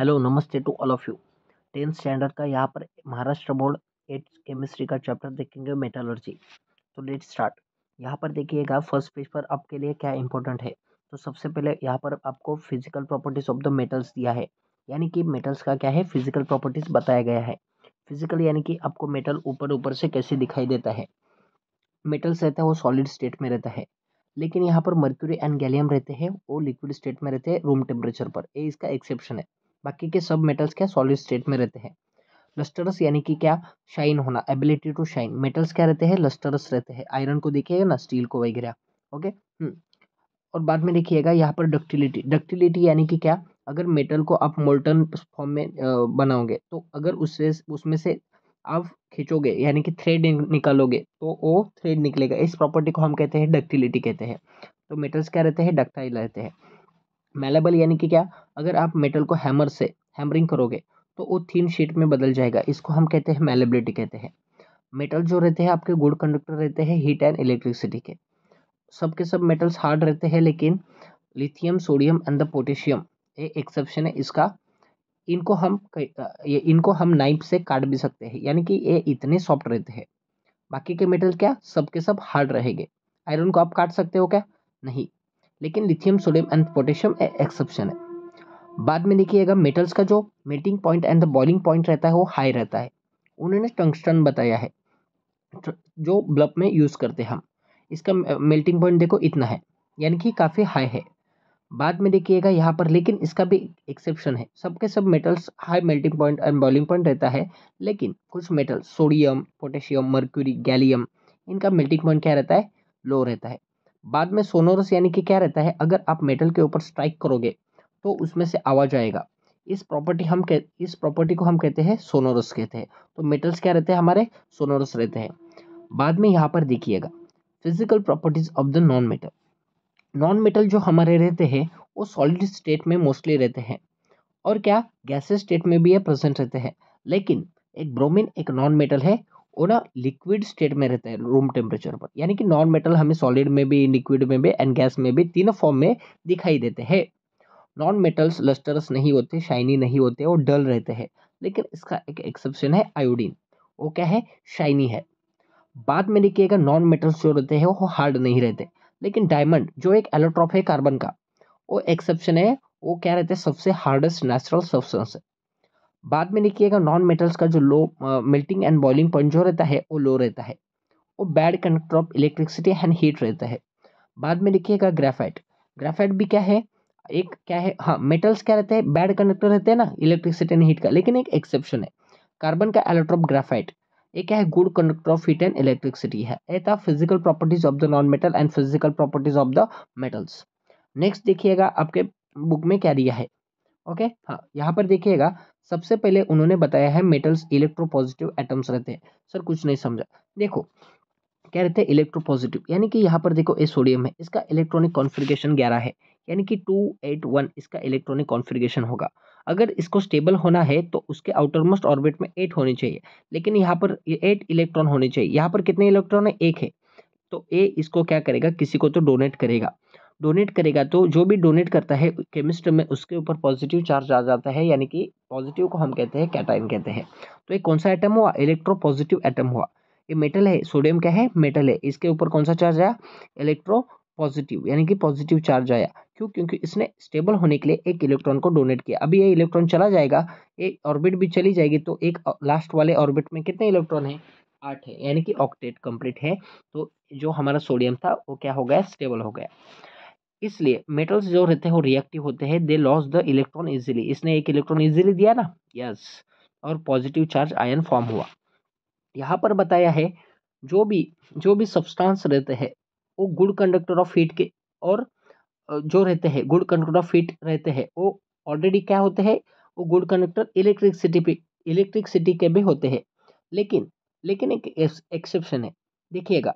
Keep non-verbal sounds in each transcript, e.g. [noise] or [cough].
Hello नमस्ते to all of you tenth standard का यहाँ पर महाराष्ट्र बोर्ड एट केमिस्ट्री का चैप्टर देखेंगे मेटालर्जी तो लेट स्टार्ट यहाँ पर देखिएगा फर्स्ट पेज पर आपके लिए क्या इंपॉर्टेंट है तो सबसे पहले यहाँ पर आपको physical properties of the metals दिया है यानी कि मेटल्स का क्या है फिजिकल प्रॉपर्टीज बताया गया है फिजिकल यानी कि आपको मेटल ऊपर ऊपर से कैसे दिखाई देता है मेटल्स रहता है वो सॉलिड स्टेट में रहता है लेकिन यहाँ पर मर्क्यूरी एंड गैलियम रहते हैं वो लिक्विड स्टेट में रहते हैं रूम टेम्परेचर पर ये इसका एक्सेप्शन है बाकी के सब मेटल्स क्या सॉलिड स्टेट में रहते हैं लस्टरस यानी कि क्या शाइन होना एबिलिटी टू शाइन मेटल्स क्या रहते हैं लस्टरस रहते हैं आयरन को देखिएगा ना स्टील को वगैरह ओके हम्म। और बाद में देखिएगा यहाँ पर डक्टिलिटी डक्टिलिटी यानी कि क्या अगर मेटल को आप मोल्टन फॉर्म में बनाओगे तो अगर उससे उसमें से आप खींचोगे यानी कि थ्रेड निकालोगे तो वो थ्रेड निकलेगा इस प्रॉपर्टी को हम कहते हैं डक्टिलिटी कहते हैं तो मेटल्स क्या रहते हैं डक्टाइल रहते हैं मेलेबल यानी कि क्या अगर आप मेटल को हैमर से हैमरिंग करोगे तो वो थीन शीट में बदल जाएगा इसको हम कहते हैं मेलेबिलिटी कहते हैं मेटल जो रहते हैं आपके गुड कंडक्टर रहते हैं हीट एंड इलेक्ट्रिसिटी के सबके सब मेटल्स हार्ड रहते हैं लेकिन lithium sodium and the potassium ये एक्सेप्शन है इसका इनको हम ये इनको हम नाइफ से काट भी सकते हैं यानी कि ये इतने सॉफ्ट रहते हैं बाकी के मेटल क्या सबके सब हार्ड रहेंगे आयरन को आप काट सकते हो क्या नहीं लेकिन lithium sodium and potassium exception है बाद में देखिएगा मेटल्स का जो melting point and the boiling point रहता है वो हाई रहता है उन्होंने टंगस्टन बताया है जो ब्लब में यूज़ करते हैं हम इसका मेल्टिंग पॉइंट देखो इतना है यानी कि काफ़ी हाई है बाद में देखिएगा यहाँ पर लेकिन इसका भी एक्सेप्शन है सबके सब metals high melting point and boiling point रहता है लेकिन कुछ metals sodium potassium mercury gallium इनका मेल्टिंग पॉइंट क्या रहता है लो रहता है बाद में सोनोरस यानी कि क्या रहता है अगर आप मेटल के ऊपर स्ट्राइक करोगे तो उसमें से आवाज आएगा इस प्रॉपर्टी हम कह इस प्रॉपर्टी को हम कहते हैं सोनोरस कहते हैं तो मेटल्स क्या रहते हैं हमारे सोनोरस रहते हैं बाद में यहाँ पर देखिएगा physical properties of the non metal non metal जो हमारे रहते हैं वो सॉलिड स्टेट में मोस्टली रहते हैं और क्या गैसेज स्टेट में भी ये प्रेजेंट रहते हैं लेकिन एक ब्रोमिन एक नॉन मेटल है वो ना लिक्विड स्टेट में रहता है रूम टेम्परेचर पर यानी कि नॉन मेटल हमें सॉलिड में भी लिक्विड में भी एंड गैस में भी तीनों फॉर्म में दिखाई देते हैं नॉन मेटल्स लस्टरस नहीं होते शाइनी नहीं होते और डल रहते हैं लेकिन इसका एक एक्सेप्शन है आयोडीन वो क्या है शाइनी है बाद में देखिएगा नॉन मेटल्स जो रहते हैं वो हार्ड नहीं रहते लेकिन डायमंड जो एक एलोट्रॉप है कार्बन का वो एक्सेप्शन है वो क्या रहते हैं सबसे हार्डेस्ट नेचुरल सब्सटेंस है बाद में देखिएगा नॉन मेटल्स का जो low melting and boiling point जो रहता है वो लो रहता है वो bad conductor of electricity and heat रहता है बाद में देखिएगा ग्रेफाइट ग्रेफाइट भी क्या है एक क्या है हाँ मेटल्स क्या रहते हैं बैड कंडक्टर रहते हैं ना इलेक्ट्रिसिटी एंड हीट का लेकिन एक एक्सेप्शन है कार्बन का एलोट्रॉप ग्रेफाइट ये क्या है good conductor of heat and electricity है ये था physical properties of the non metal and physical properties of the metals next देखिएगा आपके बुक में क्या दिया है ओके okay? हाँ यहाँ पर देखिएगा सबसे पहले उन्होंने बताया है मेटल्स इलेक्ट्रोपॉजिटिव एटम्स रहते हैं सर कुछ नहीं समझा देखो क्या रहते हैं इलेक्ट्रोपॉजिटिव यानी कि यहाँ पर देखो ए सोडियम है इसका इलेक्ट्रॉनिक कॉन्फ़िगरेशन ग्यारह है यानी कि टू एट वन इसका इलेक्ट्रॉनिक कॉन्फ़िगरेशन होगा अगर इसको स्टेबल होना है तो उसके आउटरमोस्ट ऑर्बिट में एट होनी चाहिए लेकिन यहाँ पर एट इलेक्ट्रॉन होने चाहिए यहाँ पर कितने इलेक्ट्रॉन है एक है तो ए इसको क्या करेगा किसी को तो डोनेट करेगा डोनेट करेगा तो जो भी डोनेट करता है केमिस्ट में उसके ऊपर पॉजिटिव चार्ज आ जाता है यानी कि पॉजिटिव को हम कहते हैं कैटाइन कहते हैं तो ये कौन सा एटम हुआ इलेक्ट्रो पॉजिटिव एटम हुआ ये मेटल है सोडियम क्या है मेटल है इसके ऊपर कौन सा चार्ज आया इलेक्ट्रो पॉजिटिव यानी कि पॉजिटिव चार्ज आया क्यों क्योंकि इसने स्टेबल होने के लिए एक इलेक्ट्रॉन को डोनेट किया अभी ये इलेक्ट्रॉन चला जाएगा ये ऑर्बिट भी चली जाएगी तो एक लास्ट वाले ऑर्बिट में कितने इलेक्ट्रॉन है आठ है यानी कि ऑक्टेट कंप्लीट है तो जो हमारा सोडियम था वो क्या हो गया स्टेबल हो गया इसलिए मेटल्स जो रहते हैं वो रिएक्टिव होते हैं they lose the electron easily इसने एक इलेक्ट्रॉन इजिली दिया ना यस और पॉजिटिव चार्ज आयन फॉर्म हुआ यहाँ पर बताया है जो भी जो भी सब्सटेंस रहते हैं वो गुड कंडक्टर ऑफ हीट के और जो रहते हैं गुड कंडक्टर ऑफ हीट रहते हैं वो ऑलरेडी क्या होते हैं वो गुड कंडक्टर इलेक्ट्रिकसिटी पे इलेक्ट्रिकसिटी के भी होते हैं लेकिन लेकिन एक एक्सेप्शन है देखिएगा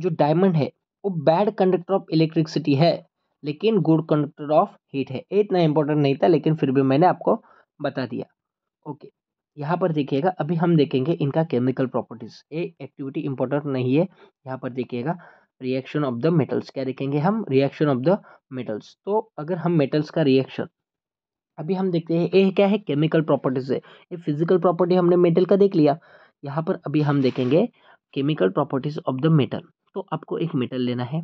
जो डायमंड है वो बैड कंडक्टर ऑफ इलेक्ट्रिसिटी है लेकिन गुड कंडक्टर ऑफ हीट है इतना इंपॉर्टेंट नहीं था लेकिन फिर भी मैंने आपको बता दिया ओके यहाँ पर देखिएगा अभी हम देखेंगे इनका केमिकल प्रॉपर्टीज ये एक्टिविटी इंपॉर्टेंट नहीं है यहाँ पर देखिएगा रिएक्शन ऑफ द मेटल्स क्या देखेंगे हम रिएक्शन ऑफ द मेटल्स तो अगर हम मेटल्स का रिएक्शन अभी हम देखते हैं ये क्या है केमिकल प्रॉपर्टीज है ये फिजिकल प्रॉपर्टी हमने मेटल का देख लिया यहाँ पर अभी हम देखेंगे chemical properties of the metal तो आपको एक मेटल लेना है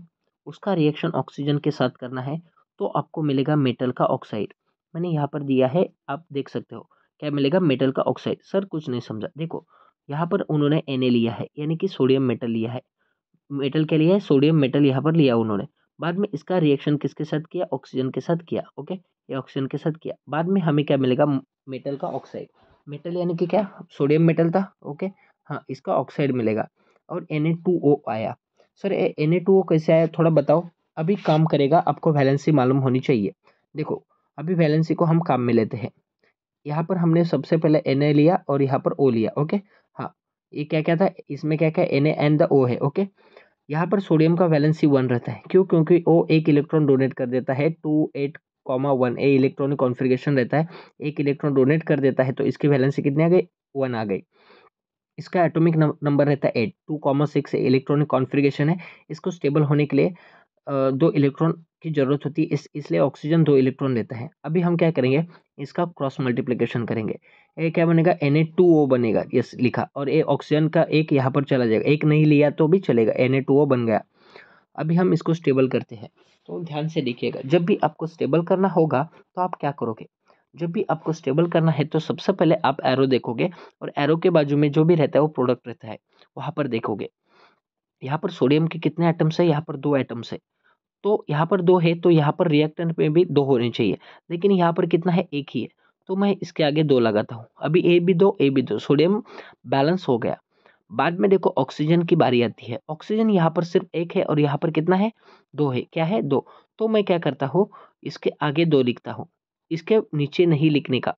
उसका रिएक्शन ऑक्सीजन के साथ करना है तो आपको मिलेगा मेटल का ऑक्साइड मैंने यहाँ पर दिया है आप देख सकते हो क्या मिलेगा मेटल का ऑक्साइड सर कुछ नहीं समझा देखो यहाँ पर उन्होंने एन लिया है यानी कि सोडियम मेटल लिया है मेटल क्या लिया है सोडियम मेटल यहाँ पर लिया उन्होंने बाद में इसका रिएक्शन किसके साथ किया ऑक्सीजन के साथ किया ओके ये ऑक्सीजन के साथ किया बाद में हमें क्या मिलेगा मेटल का ऑक्साइड मेटल यानी कि क्या सोडियम मेटल था ओके हाँ इसका ऑक्साइड मिलेगा और एन आया sir N A two O कैसे आया थोड़ा बताओ अभी काम करेगा आपको वैलेंसी मालूम होनी चाहिए देखो अभी वैलेंसी को हम काम में लेते हैं यहाँ पर हमने सबसे पहले एन ए लिया और यहाँ पर ओ लिया ओके हाँ ये क्या क्या था इसमें क्या क्या N A and the O है ओके यहाँ पर सोडियम का वैलेंसी वन रहता है क्यों क्योंकि ओ एक इलेक्ट्रॉन डोनेट कर देता है two eight comma one a electronic configuration रहता है एक इलेक्ट्रॉन डोनेट कर देता है तो इसकी वैलेंसी कितनी आ गई वन आ गई इसका एटॉमिक नंबर रहता है eight two comma six electronic configuration है इसको स्टेबल होने के लिए दो इलेक्ट्रॉन की ज़रूरत होती है इस इसलिए ऑक्सीजन दो इलेक्ट्रॉन लेता है अभी हम क्या करेंगे इसका क्रॉस मल्टीप्लिकेशन करेंगे ए क्या बनेगा एन ए टू ओ बनेगा यस लिखा और ए ऑक्सीजन का एक यहाँ पर चला जाएगा एक नहीं लिया तो भी चलेगा एन ए टू ओ बन गया अभी हम इसको स्टेबल करते हैं तो ध्यान से देखिएगा जब भी आपको स्टेबल करना होगा तो आप क्या करोगे जब भी आपको स्टेबल करना है तो सबसे पहले आप एरो देखोगे और एरो के बाजू में जो भी रहता है वो प्रोडक्ट रहता है वहाँ पर देखोगे यहाँ पर सोडियम के कितने आइटम्स है यहाँ पर दो आइटम्स है तो यहाँ पर दो है तो यहाँ पर रिएक्टेंट में भी दो होने चाहिए लेकिन यहाँ पर कितना है एक ही है तो मैं इसके आगे दो लगाता हूँ अभी ए भी दो ए भी दो सोडियम बैलेंस हो गया बाद में देखो ऑक्सीजन की बारी आती है ऑक्सीजन यहाँ पर सिर्फ एक है और यहाँ पर कितना है दो है क्या है दो तो मैं क्या करता हूँ इसके आगे दो लिखता हूँ इसके नीचे नहीं लिखने का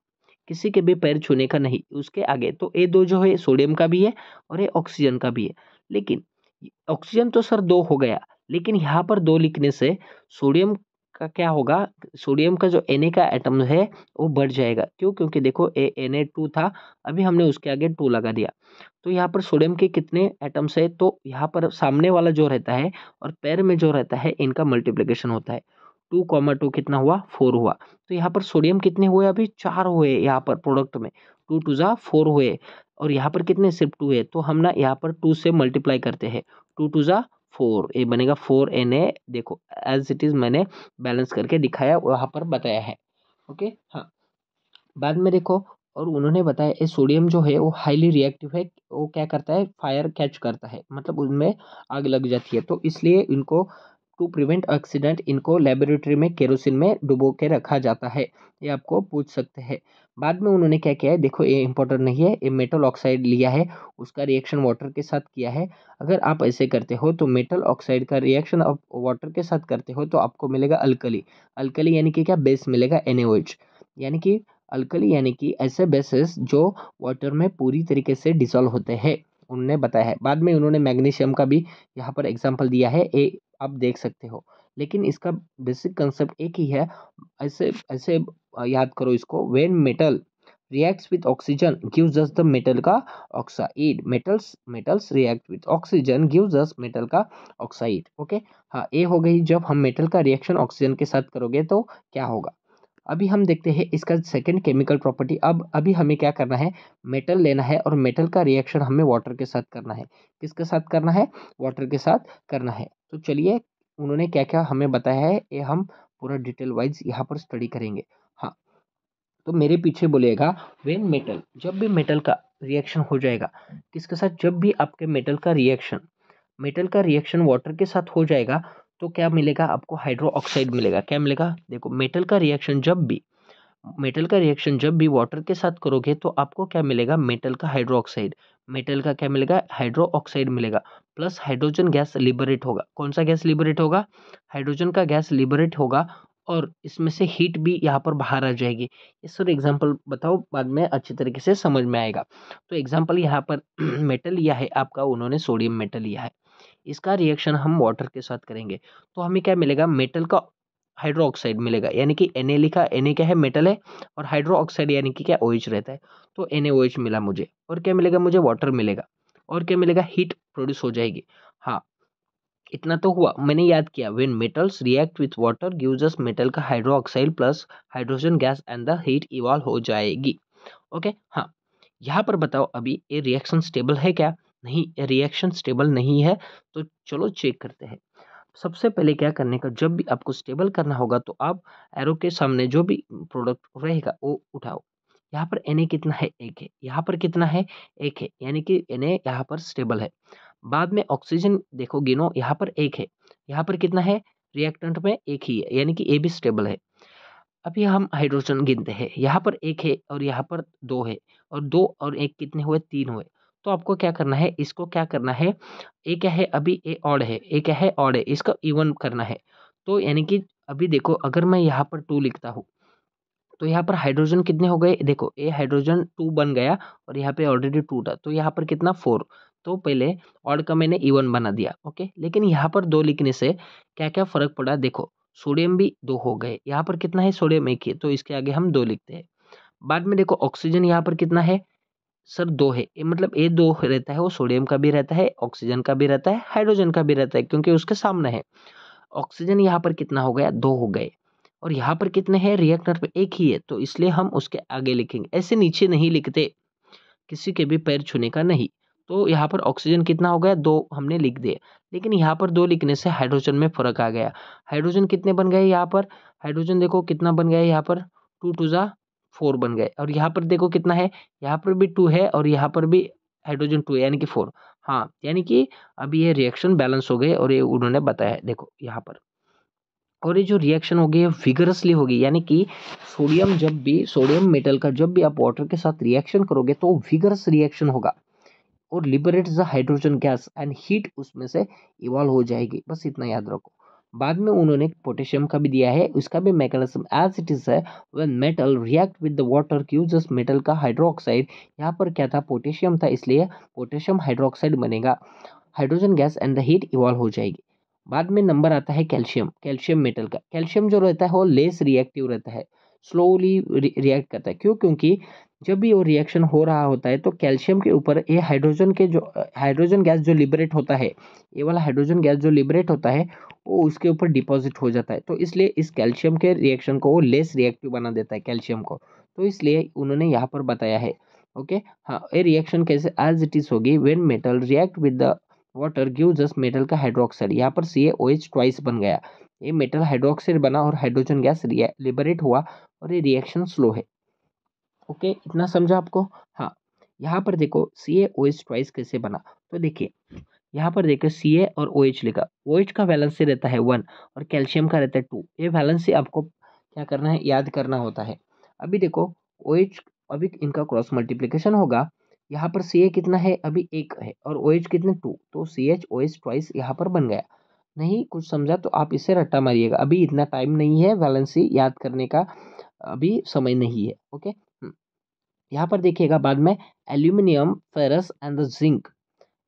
किसी के भी पैर छूने का नहीं उसके आगे तो ये दो जो है सोडियम का भी है और ये ऑक्सीजन का भी है लेकिन ऑक्सीजन तो सर दो हो गया लेकिन यहाँ पर दो लिखने से सोडियम का क्या होगा सोडियम का जो एन का एटम है वो बढ़ जाएगा क्यों क्योंकि देखो ए एन ए टू था अभी हमने उसके आगे टू लगा दिया तो यहाँ पर सोडियम के कितने एटम्स है तो यहाँ पर सामने वाला जो रहता है और पैर में जो रहता है इनका मल्टीप्लिकेशन होता है टू कॉमा टू कितना हुआ फोर हुआ तो यहाँ पर सोडियम कितने हुए अभी चार हुए यहाँ पर प्रोडक्ट में टू टू ज़ा फोर हुए और यहाँ पर कितने सिर्फ टू है तो हम ना यहाँ पर टू से मल्टीप्लाई करते हैं टू टू ज़ा फोर ये बनेगा फोर एन ए देखो एज इट इज़ मैंने बैलेंस करके दिखाया वहाँ पर बताया है ओके हाँ बाद में देखो और उन्होंने बताया ये सोडियम जो है वो हाईली रिएक्टिव है वो क्या करता है फायर कैच करता है मतलब उनमें आग लग जाती है तो इसलिए इनको टू प्रिवेंट ऑक्सीडेंट इनको लेबोरेटरी में केरोसिन में डुबो के रखा जाता है ये आपको पूछ सकते हैं बाद में उन्होंने क्या किया है देखो ये इंपॉर्टेंट नहीं है ये मेटल ऑक्साइड लिया है उसका रिएक्शन वाटर के साथ किया है अगर आप ऐसे करते हो तो मेटल ऑक्साइड का रिएक्शन आप वाटर के साथ करते हो तो आपको मिलेगा अल्कली अल्कली यानी कि क्या बेस मिलेगा एन यानी कि अल्कली यानी कि ऐसे बेसेस जो वाटर में पूरी तरीके से डिसॉल्व होते हैं उन्होंने बताया है बाद में उन्होंने मैग्नीशियम का भी यहाँ पर एग्जाम्पल दिया है ए आप देख सकते हो लेकिन इसका बेसिक कंसेप्ट एक ही है ऐसे ऐसे याद करो इसको when metal reacts with oxygen gives us the metal का oxide metals metals react with oxygen gives us metal का ऑक्साइड ओके हाँ ये हो गई जब हम मेटल का रिएक्शन ऑक्सीजन के साथ करोगे तो क्या होगा अभी हम देखते हैं इसका सेकेंड केमिकल प्रॉपर्टी अब अभी हमें क्या करना है मेटल लेना है और मेटल का रिएक्शन हमें वाटर के साथ करना है किसके साथ करना है वाटर के साथ करना है तो चलिए उन्होंने क्या क्या हमें बताया है ये हम पूरा डिटेल वाइज यहाँ पर स्टडी करेंगे हाँ तो मेरे पीछे बोलेगा वेन मेटल जब भी मेटल का रिएक्शन हो जाएगा किसके साथ जब भी आपके मेटल का रिएक्शन मेटल का रिएक्शन वाटर के साथ हो जाएगा तो क्या मिलेगा आपको हाइड्रो ऑक्साइड मिलेगा क्या मिलेगा देखो मेटल का रिएक्शन जब भी मेटल का रिएक्शन जब भी वाटर के साथ करोगे तो आपको क्या मिलेगा मेटल का हाइड्रो ऑक्साइड मेटल का क्या मिलेगा हाइड्रो ऑक्साइड मिलेगा प्लस हाइड्रोजन गैस लिबरेट होगा कौन सा गैस लिबरेट होगा हाइड्रोजन का गैस लिबरेट होगा और इसमें से हीट भी यहाँ पर बाहर आ जाएगी ये सर एग्जाम्पल बताओ बाद में अच्छी तरीके से समझ में आएगा तो एग्जाम्पल यहाँ पर [clears throat] मेटल लिया है आपका उन्होंने सोडियम मेटल लिया है इसका रिएक्शन हम वाटर के साथ करेंगे तो हमें क्या मिलेगा मेटल का हाइड्रो ऑक्साइड मिलेगा यानी कि एन लिखा एन क्या है मेटल है और हाइड्रो ऑक्साइड यानी कि क्या ओएच रहता है तो एन मिला मुझे और क्या मिलेगा मुझे वाटर मिलेगा और क्या मिलेगा हीट प्रोड्यूस हो जाएगी हाँ इतना तो हुआ मैंने याद किया when metals react with water gives metal का hydroxide plus hydrogen gas and the heat evolve हो जाएगी ओके हाँ यहाँ पर बताओ अभी ये रिएक्शन स्टेबल है क्या नहीं ये रिएक्शन स्टेबल नहीं है तो चलो चेक करते हैं सबसे पहले क्या करने का जब भी आपको स्टेबल करना होगा तो आप एरो के सामने जो भी प्रोडक्ट रहेगा वो उठाओ यहाँ पर एन ए कितना है एक है यहाँ पर कितना है एक है यानी कि एन ए यहाँ पर स्टेबल है बाद में ऑक्सीजन देखो गिनो यहाँ पर एक है यहाँ पर कितना है रिएक्टेंट में एक ही है यानी कि ए भी स्टेबल है अभी हम हाइड्रोजन गिनते हैं यहाँ पर एक है और यहाँ पर दो है और दो और एक कितने हुए तीन हुए तो आपको क्या करना है इसको क्या करना है ए क्या है अभी ए ऑड है ए क्या है ऑड है इसको इवन करना है तो यानी कि अभी देखो अगर मैं यहाँ पर टू लिखता हूँ तो यहाँ पर हाइड्रोजन कितने हो गए देखो ए हाइड्रोजन टू बन गया और यहाँ पे ऑलरेडी टू था तो यहाँ पर कितना फोर तो पहले ऑड का मैंने इवन e बना दिया ओके लेकिन यहाँ पर दो लिखने से क्या क्या फ़र्क पड़ा देखो सोडियम भी दो हो गए यहाँ पर कितना है सोडियम एक ही तो इसके आगे हम दो लिखते हैं बाद में देखो ऑक्सीजन यहाँ पर कितना है सर दो है ये मतलब ए दो रहता है वो सोडियम का भी रहता है ऑक्सीजन का भी रहता है हाइड्रोजन का भी रहता है क्योंकि उसके सामने है ऑक्सीजन यहाँ पर कितना हो गया दो हो गए और यहाँ पर कितने हैं रिएक्टर पर एक ही है तो इसलिए हम उसके आगे लिखेंगे ऐसे नीचे नहीं लिखते किसी के भी पैर छूने का नहीं तो यहाँ पर ऑक्सीजन कितना हो गया दो हमने लिख दिए लेकिन यहाँ पर दो लिखने से हाइड्रोजन में फ़र्क आ गया हाइड्रोजन कितने बन गए यहाँ पर हाइड्रोजन देखो कितना बन गया यहाँ पर टू टू ज़ा फोर बन गए और यहाँ पर देखो कितना है यहाँ पर भी टू है और यहाँ पर भी हाइड्रोजन टू यानी कि फोर हाँ यानी कि अभी ये रिएक्शन बैलेंस हो गए और ये उन्होंने बताया देखो यहाँ पर और ये जो रिएक्शन होगी ये विगरसली होगी यानी कि सोडियम जब भी सोडियम मेटल का जब भी आप वाटर के साथ रिएक्शन करोगे तो विगरस रिएक्शन होगा और liberate the hydrogen gas and heat उसमें से इवॉल्व हो जाएगी बस इतना याद रखो बाद में उन्होंने पोटेशियम का भी दिया है उसका भी मैकेनिज्म एज इट इज़ है when metal react with the water gives metal का हाइड्रोक्साइड यहाँ पर क्या था पोटेशियम था इसलिए पोटेशियम हाइड्रोक्साइड बनेगा hydrogen gas and the heat evolve हो जाएगी बाद में नंबर आता है कैल्शियम कैल्शियम मेटल का कैल्शियम जो रहता है वो लेस रिएक्टिव रहता है स्लोली रिएक्ट करता है क्यों क्योंकि जब भी वो रिएक्शन हो रहा होता है तो कैल्शियम के ऊपर ये हाइड्रोजन के जो हाइड्रोजन गैस जो लिबरेट होता है ये वाला हाइड्रोजन गैस जो लिबरेट होता है वो उसके ऊपर डिपॉजिट हो जाता है तो इसलिए इस कैल्शियम के रिएक्शन को वो लेस रिएक्टिव बना देता है कैल्शियम को तो इसलिए उन्होंने यहाँ पर बताया है ओके हाँ ये रिएक्शन कैसे एज इट इज़ होगी when metal react with the water gives us metal का हाइड्रोक्साइड यहाँ पर सी ए ओ एच ट्वाइस बन गया ये मेटल हाइड्रोक्साइड बना और हाइड्रोजन गैस लिबरेट हुआ और ये रिएक्शन स्लो है ओके इतना समझा आपको हाँ यहाँ पर देखो सी ए ओ एच ट्वाइस कैसे बना तो देखिए यहाँ पर देखो सी ए और ओ एच लिखा ओ एच का वैलेंसी रहता है वन और कैल्शियम का रहता है टू ये वैलेंसी आपको क्या करना है याद करना होता है अभी देखो ओ एच अभी इनका क्रॉस मल्टीप्लिकेशन होगा यहाँ पर सी कितना है अभी एक है और ओ कितने टू तो C H O H twice यहाँ पर बन गया नहीं कुछ समझा तो आप इसे रट्टा मारिएगा अभी इतना टाइम नहीं है वैलेंसी याद करने का अभी समय नहीं है ओके हम्म। यहाँ पर देखिएगा बाद में aluminium ferrous and the zinc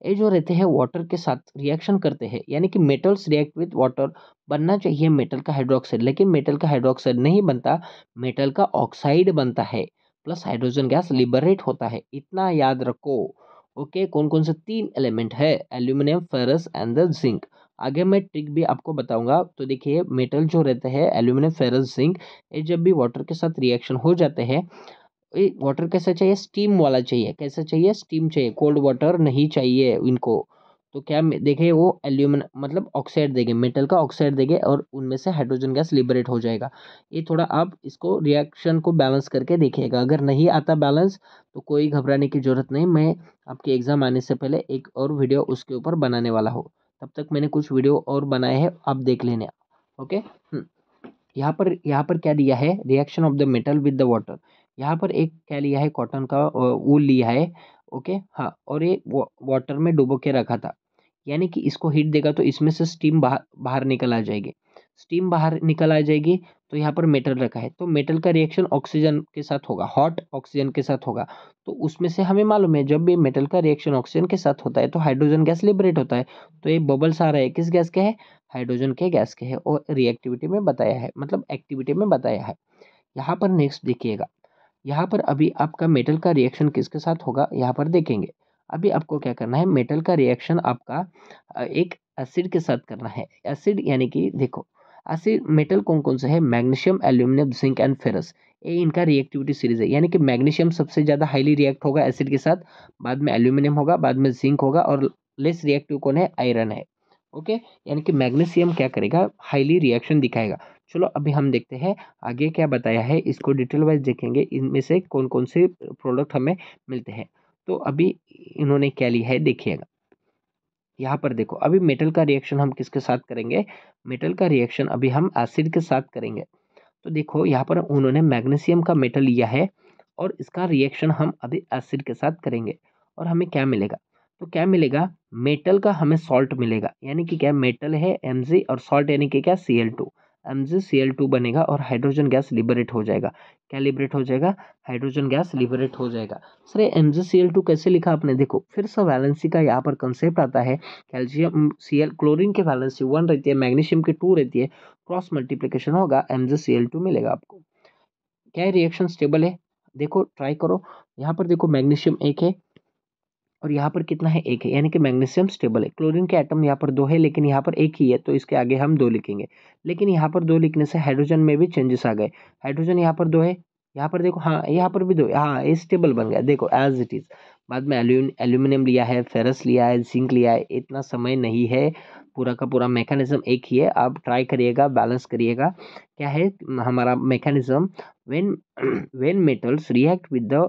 ये जो रहते हैं वाटर के साथ रिएक्शन करते हैं यानी कि मेटल्स रिएक्ट विद वाटर बनना चाहिए मेटल का हाइड्रोक्साइड लेकिन मेटल का हाइड्रोक्साइड नहीं बनता मेटल का ऑक्साइड बनता है प्लस हाइड्रोजन गैस लिबरेट होता है इतना याद रखो ओके कौन कौन से तीन एलिमेंट है aluminium ferrous and the zinc आगे मैं ट्रिक भी आपको बताऊंगा तो देखिए मेटल जो रहते हैं एल्यूमिनियम फेरस जिंक ये जब भी वाटर के साथ रिएक्शन हो जाते हैं वाटर कैसा चाहिए स्टीम वाला चाहिए कैसा चाहिए स्टीम चाहिए कोल्ड वाटर नहीं चाहिए इनको तो क्या देखे वो एल्यूमिन मतलब ऑक्साइड देंगे मेटल का ऑक्साइड देंगे और उनमें से हाइड्रोजन गैस लिबरेट हो जाएगा ये थोड़ा आप इसको रिएक्शन को बैलेंस करके देखिएगा अगर नहीं आता बैलेंस तो कोई घबराने की ज़रूरत नहीं मैं आपके एग्ज़ाम आने से पहले एक और वीडियो उसके ऊपर बनाने वाला हो तब तक मैंने कुछ वीडियो और बनाए हैं आप देख लेने ओके हम्म। यहाँ पर यहाँ पर क्या दिया है reaction of the metal with the water यहाँ पर एक क्या लिया है कॉटन का वूल लिया है ओके हाँ और ये वाटर में डुबो के रखा था यानी कि इसको हीट देगा तो इसमें से स्टीम बाहर बाहर निकल आ जाएगी स्टीम बाहर निकल आ जाएगी तो यहाँ पर मेटल रखा है तो मेटल का रिएक्शन ऑक्सीजन के साथ होगा हॉट ऑक्सीजन के साथ होगा तो उसमें से हमें मालूम है जब भी मेटल का रिएक्शन ऑक्सीजन के साथ होता है तो हाइड्रोजन गैस लिबरेट होता है तो ये बबल्स आ रहा है किस गैस के है हाइड्रोजन के गैस के है और रिएक्टिविटी में बताया है मतलब एक्टिविटी में बताया है यहाँ पर नेक्स्ट देखिएगा यहाँ पर अभी आपका मेटल का रिएक्शन किसके साथ होगा यहाँ पर देखेंगे अभी आपको क्या करना है मेटल का रिएक्शन आपका एक एसिड के साथ करना है एसिड यानी कि देखो एसिड मेटल कौन कौन से है magnesium aluminium zinc and ferrous ये इनका रिएक्टिविटी सीरीज है यानी कि मैग्नीशियम सबसे ज़्यादा हाईली रिएक्ट होगा एसिड के साथ बाद में एल्यूमिनियम होगा बाद में जिंक होगा और लेस रिएक्टिव कौन है आयरन है ओके यानी कि मैग्नीशियम क्या करेगा हाईली रिएक्शन दिखाएगा चलो अभी हम देखते हैं आगे क्या बताया है इसको डिटेल वाइज देखेंगे इनमें से कौन कौन से प्रोडक्ट हमें मिलते हैं तो अभी इन्होंने क्या लिया है देखिएगा यहाँ पर देखो अभी मेटल का रिएक्शन हम किसके साथ करेंगे मेटल का रिएक्शन अभी हम एसिड के साथ करेंगे तो देखो यहाँ पर उन्होंने मैग्नीशियम का मेटल लिया है और इसका रिएक्शन हम अभी एसिड के साथ करेंगे और हमें क्या मिलेगा तो क्या मिलेगा मेटल का हमें सॉल्ट मिलेगा यानी कि क्या मेटल है एम और सॉल्ट यानी कि क्या सी एम बनेगा और हाइड्रोजन गैस लिबरेट हो जाएगा क्या लिबरेट हो जाएगा हाइड्रोजन गैस लिबरेट हो जाएगा सर एम कैसे लिखा आपने देखो फिर से वैलेंसी का यहाँ पर कंसेप्ट आता है कैल्शियम सी क्लोरीन की वैलेंसी वन रहती है मैग्नीशियम की टू रहती है क्रॉस मल्टीप्लीकेशन होगा एम मिलेगा आपको क्या रिएक्शन स्टेबल है देखो ट्राई करो यहाँ पर देखो मैग्नीशियम एक है और यहाँ पर कितना है एक है यानी कि मैग्नीशियम स्टेबल है क्लोरीन के एटम यहाँ पर दो है लेकिन यहाँ पर एक ही है तो इसके आगे हम दो लिखेंगे लेकिन यहाँ पर दो लिखने से हाइड्रोजन में भी चेंजेस आ गए हाइड्रोजन यहाँ पर दो है यहाँ पर देखो हाँ यहाँ पर भी दो हाँ ये स्टेबल बन गया देखो एज इट इज़ बाद में एल्यून एल्यूमिनियम लिया है फेरस लिया है जिंक लिया है इतना समय नहीं है पूरा का पूरा मैकेनिज्म एक ही है आप ट्राई करिएगा बैलेंस करिएगा क्या है हमारा mechanism when when metals react with the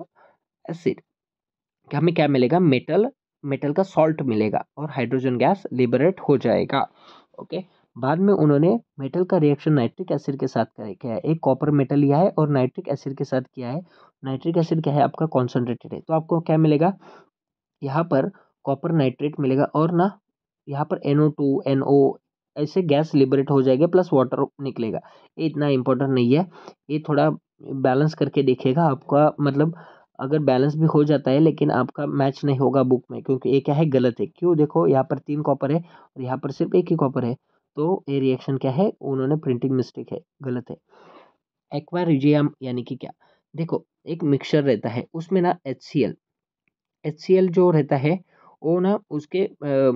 acid कि हमें क्या मिलेगा मेटल मेटल का सॉल्ट मिलेगा और हाइड्रोजन गैस लिबरेट हो जाएगा ओके बाद में उन्होंने मेटल का रिएक्शन नाइट्रिक एसिड के साथ किया है एक कॉपर मेटल लिया है और नाइट्रिक एसिड के साथ किया है नाइट्रिक एसिड क्या है आपका कॉन्सेंट्रेटेड है तो आपको क्या मिलेगा यहाँ पर कॉपर नाइट्रेट मिलेगा और ना यहाँ पर एन ओ टू ऐसे गैस लिबरेट हो जाएगा प्लस वाटर निकलेगा ये इतना इम्पोर्टेंट नहीं है ये थोड़ा बैलेंस करके देखेगा आपका मतलब अगर बैलेंस भी हो जाता है लेकिन आपका मैच नहीं होगा बुक में क्योंकि ये क्या है गलत है क्यों देखो यहाँ पर तीन कॉपर है और यहाँ पर सिर्फ एक ही कॉपर है तो ये रिएक्शन क्या है उन्होंने प्रिंटिंग मिस्टेक है गलत है एक्वा रिजियम यानी कि क्या देखो एक मिक्सचर रहता है उसमें ना H C L H C L जो रहता है वो ना उसके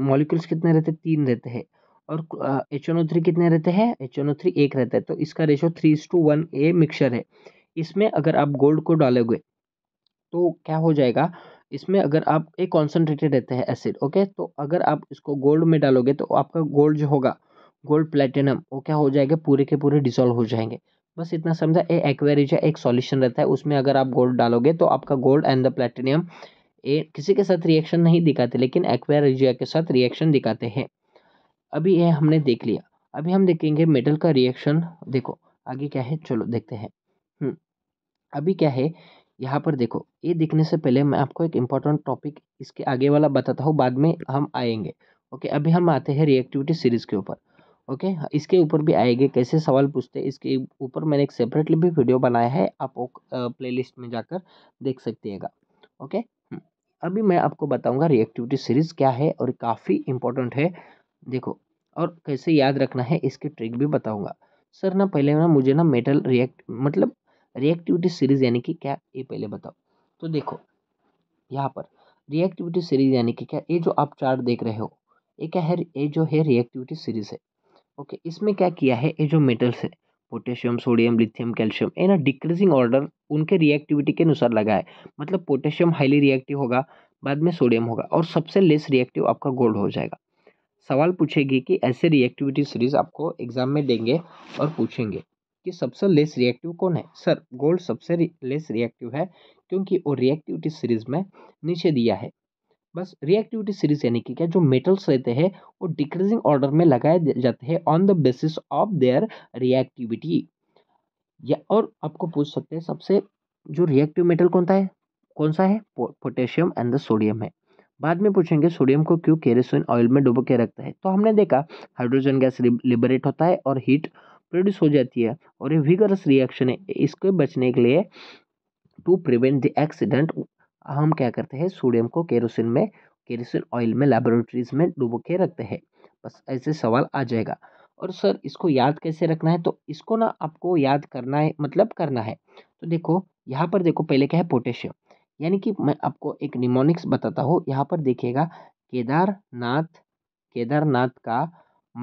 मॉलिक्यूल्स कितने रहते हैं तीन रहते हैं और एच एन ओ थ्री कितने रहते हैं एच एन ओ थ्री एक रहता है तो इसका ratio three two one a mixture है इसमें अगर आप गोल्ड को डालोगे तो क्या हो जाएगा इसमें अगर आप एक कॉन्सनट्रेटेड रहते हैं एसिड ओके तो अगर आप इसको गोल्ड में डालोगे तो आपका गोल्ड जो होगा गोल्ड प्लेटिनम वो क्या हो जाएगा पूरे के पूरे डिसॉल्व हो जाएंगे बस इतना समझा ए एक्वेरिज है एक सॉल्यूशन रहता है उसमें अगर आप गोल्ड डालोगे तो आपका gold and the platinum a किसी के साथ रिएक्शन नहीं दिखाते लेकिन एक्वेरिजिया के साथ रिएक्शन दिखाते हैं अभी यह हमने देख लिया अभी हम देखेंगे मेटल का रिएक्शन देखो आगे क्या है चलो देखते हैं हम्म। अभी क्या है यहाँ पर देखो ये देखने से पहले मैं आपको एक इम्पॉर्टेंट टॉपिक इसके आगे वाला बताता हूँ बाद में हम आएंगे ओके अभी हम आते हैं रिएक्टिविटी सीरीज़ के ऊपर ओके इसके ऊपर भी आएंगे कैसे सवाल पूछते हैं इसके ऊपर मैंने एक सेपरेटली भी वीडियो बनाया है आप लिस्ट में जाकर देख हैगा ओके हम्म, अभी मैं आपको बताऊँगा रिएक्टिविटी सीरीज़ क्या है और काफ़ी इम्पोर्टेंट है देखो और कैसे याद रखना है इसके ट्रिक भी बताऊँगा सर ना पहले ना मुझे ना मेटल रिएक्ट मतलब रिएक्टिविटी सीरीज यानी कि क्या ये पहले बताओ तो देखो यहाँ पर रिएक्टिविटी सीरीज यानी कि क्या ये जो आप चार्ट देख रहे हो ये क्या है ये जो है रिएक्टिविटी सीरीज है ओके इसमें क्या किया है ये जो मेटल्स है पोटेशियम सोडियम लिथियम कैल्शियम ये ना डिक्रीजिंग ऑर्डर उनके रिएक्टिविटी के अनुसार लगा है मतलब पोटेशियम हाईली रिएक्टिव होगा बाद में सोडियम होगा और सबसे लेस रिएक्टिव आपका गोल्ड हो जाएगा सवाल पूछेगी कि ऐसे रिएक्टिविटी सीरीज आपको एग्जाम में देंगे और पूछेंगे कि सबसे लेस रिएक्टिव कौन है सर गोल्ड सबसे लेस रिएक्टिव है क्योंकि वो रिएक्टिविटी सीरीज में नीचे दिया है बस रिएक्टिविटी सीरीज यानी कि क्या जो मेटल्स रहते हैं वो डिक्रीजिंग ऑर्डर में लगाए जाते हैं on the basis of their reactivity या और आपको पूछ सकते हैं सबसे जो रिएक्टिव मेटल कौन सा है कौन सा है पोटेशियम एंड द सोडियम है बाद में पूछेंगे सोडियम को क्यों केरोसिन ऑयल में डुबो के रखता है तो हमने देखा हाइड्रोजन गैस लिबरेट होता है और हीट प्रोड्यूस हो जाती है और ये विगरस रिएक्शन है इसको बचने के लिए टू प्रिवेंट द एक्सीडेंट हम क्या करते हैं सोडियम को केरोसिन में केरोसिन ऑयल में लेबोरेटरीज में डुबो के रखते हैं बस ऐसे सवाल आ जाएगा और सर इसको याद कैसे रखना है तो इसको ना आपको याद करना है मतलब करना है तो देखो यहाँ पर देखो पहले क्या है पोटेशियम यानी कि मैं आपको एक निमोनिक्स बताता हूँ यहाँ पर देखिएगा केदारनाथ केदारनाथ का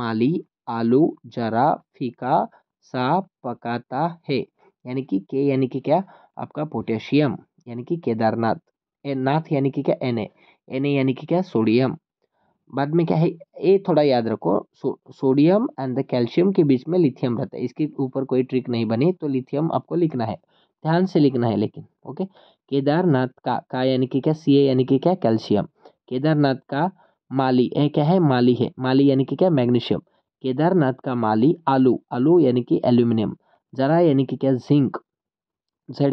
माली आलू ज़रा फीका सा पकाता है यानी कि के यानी कि क्या आपका पोटेशियम यानी कि केदारनाथ ए नाथ यानी कि क्या एन ए एन ए यानी कि क्या सोडियम बाद में क्या है ये थोड़ा याद रखो so, sodium and the calcium के बीच में लिथियम रहता है इसके ऊपर कोई ट्रिक नहीं बनी तो लिथियम आपको लिखना है ध्यान से लिखना है लेकिन ओके केदारनाथ का का यानी कि क्या सी यानी कि क्या कैल्शियम केदारनाथ का माली ए क्या है माली है माली यानी कि क्या मैग्नीशियम केदारनाथ का माली आलू आलू यानी कि एल्यूमिनियम जरा यानी कि क्या जिंक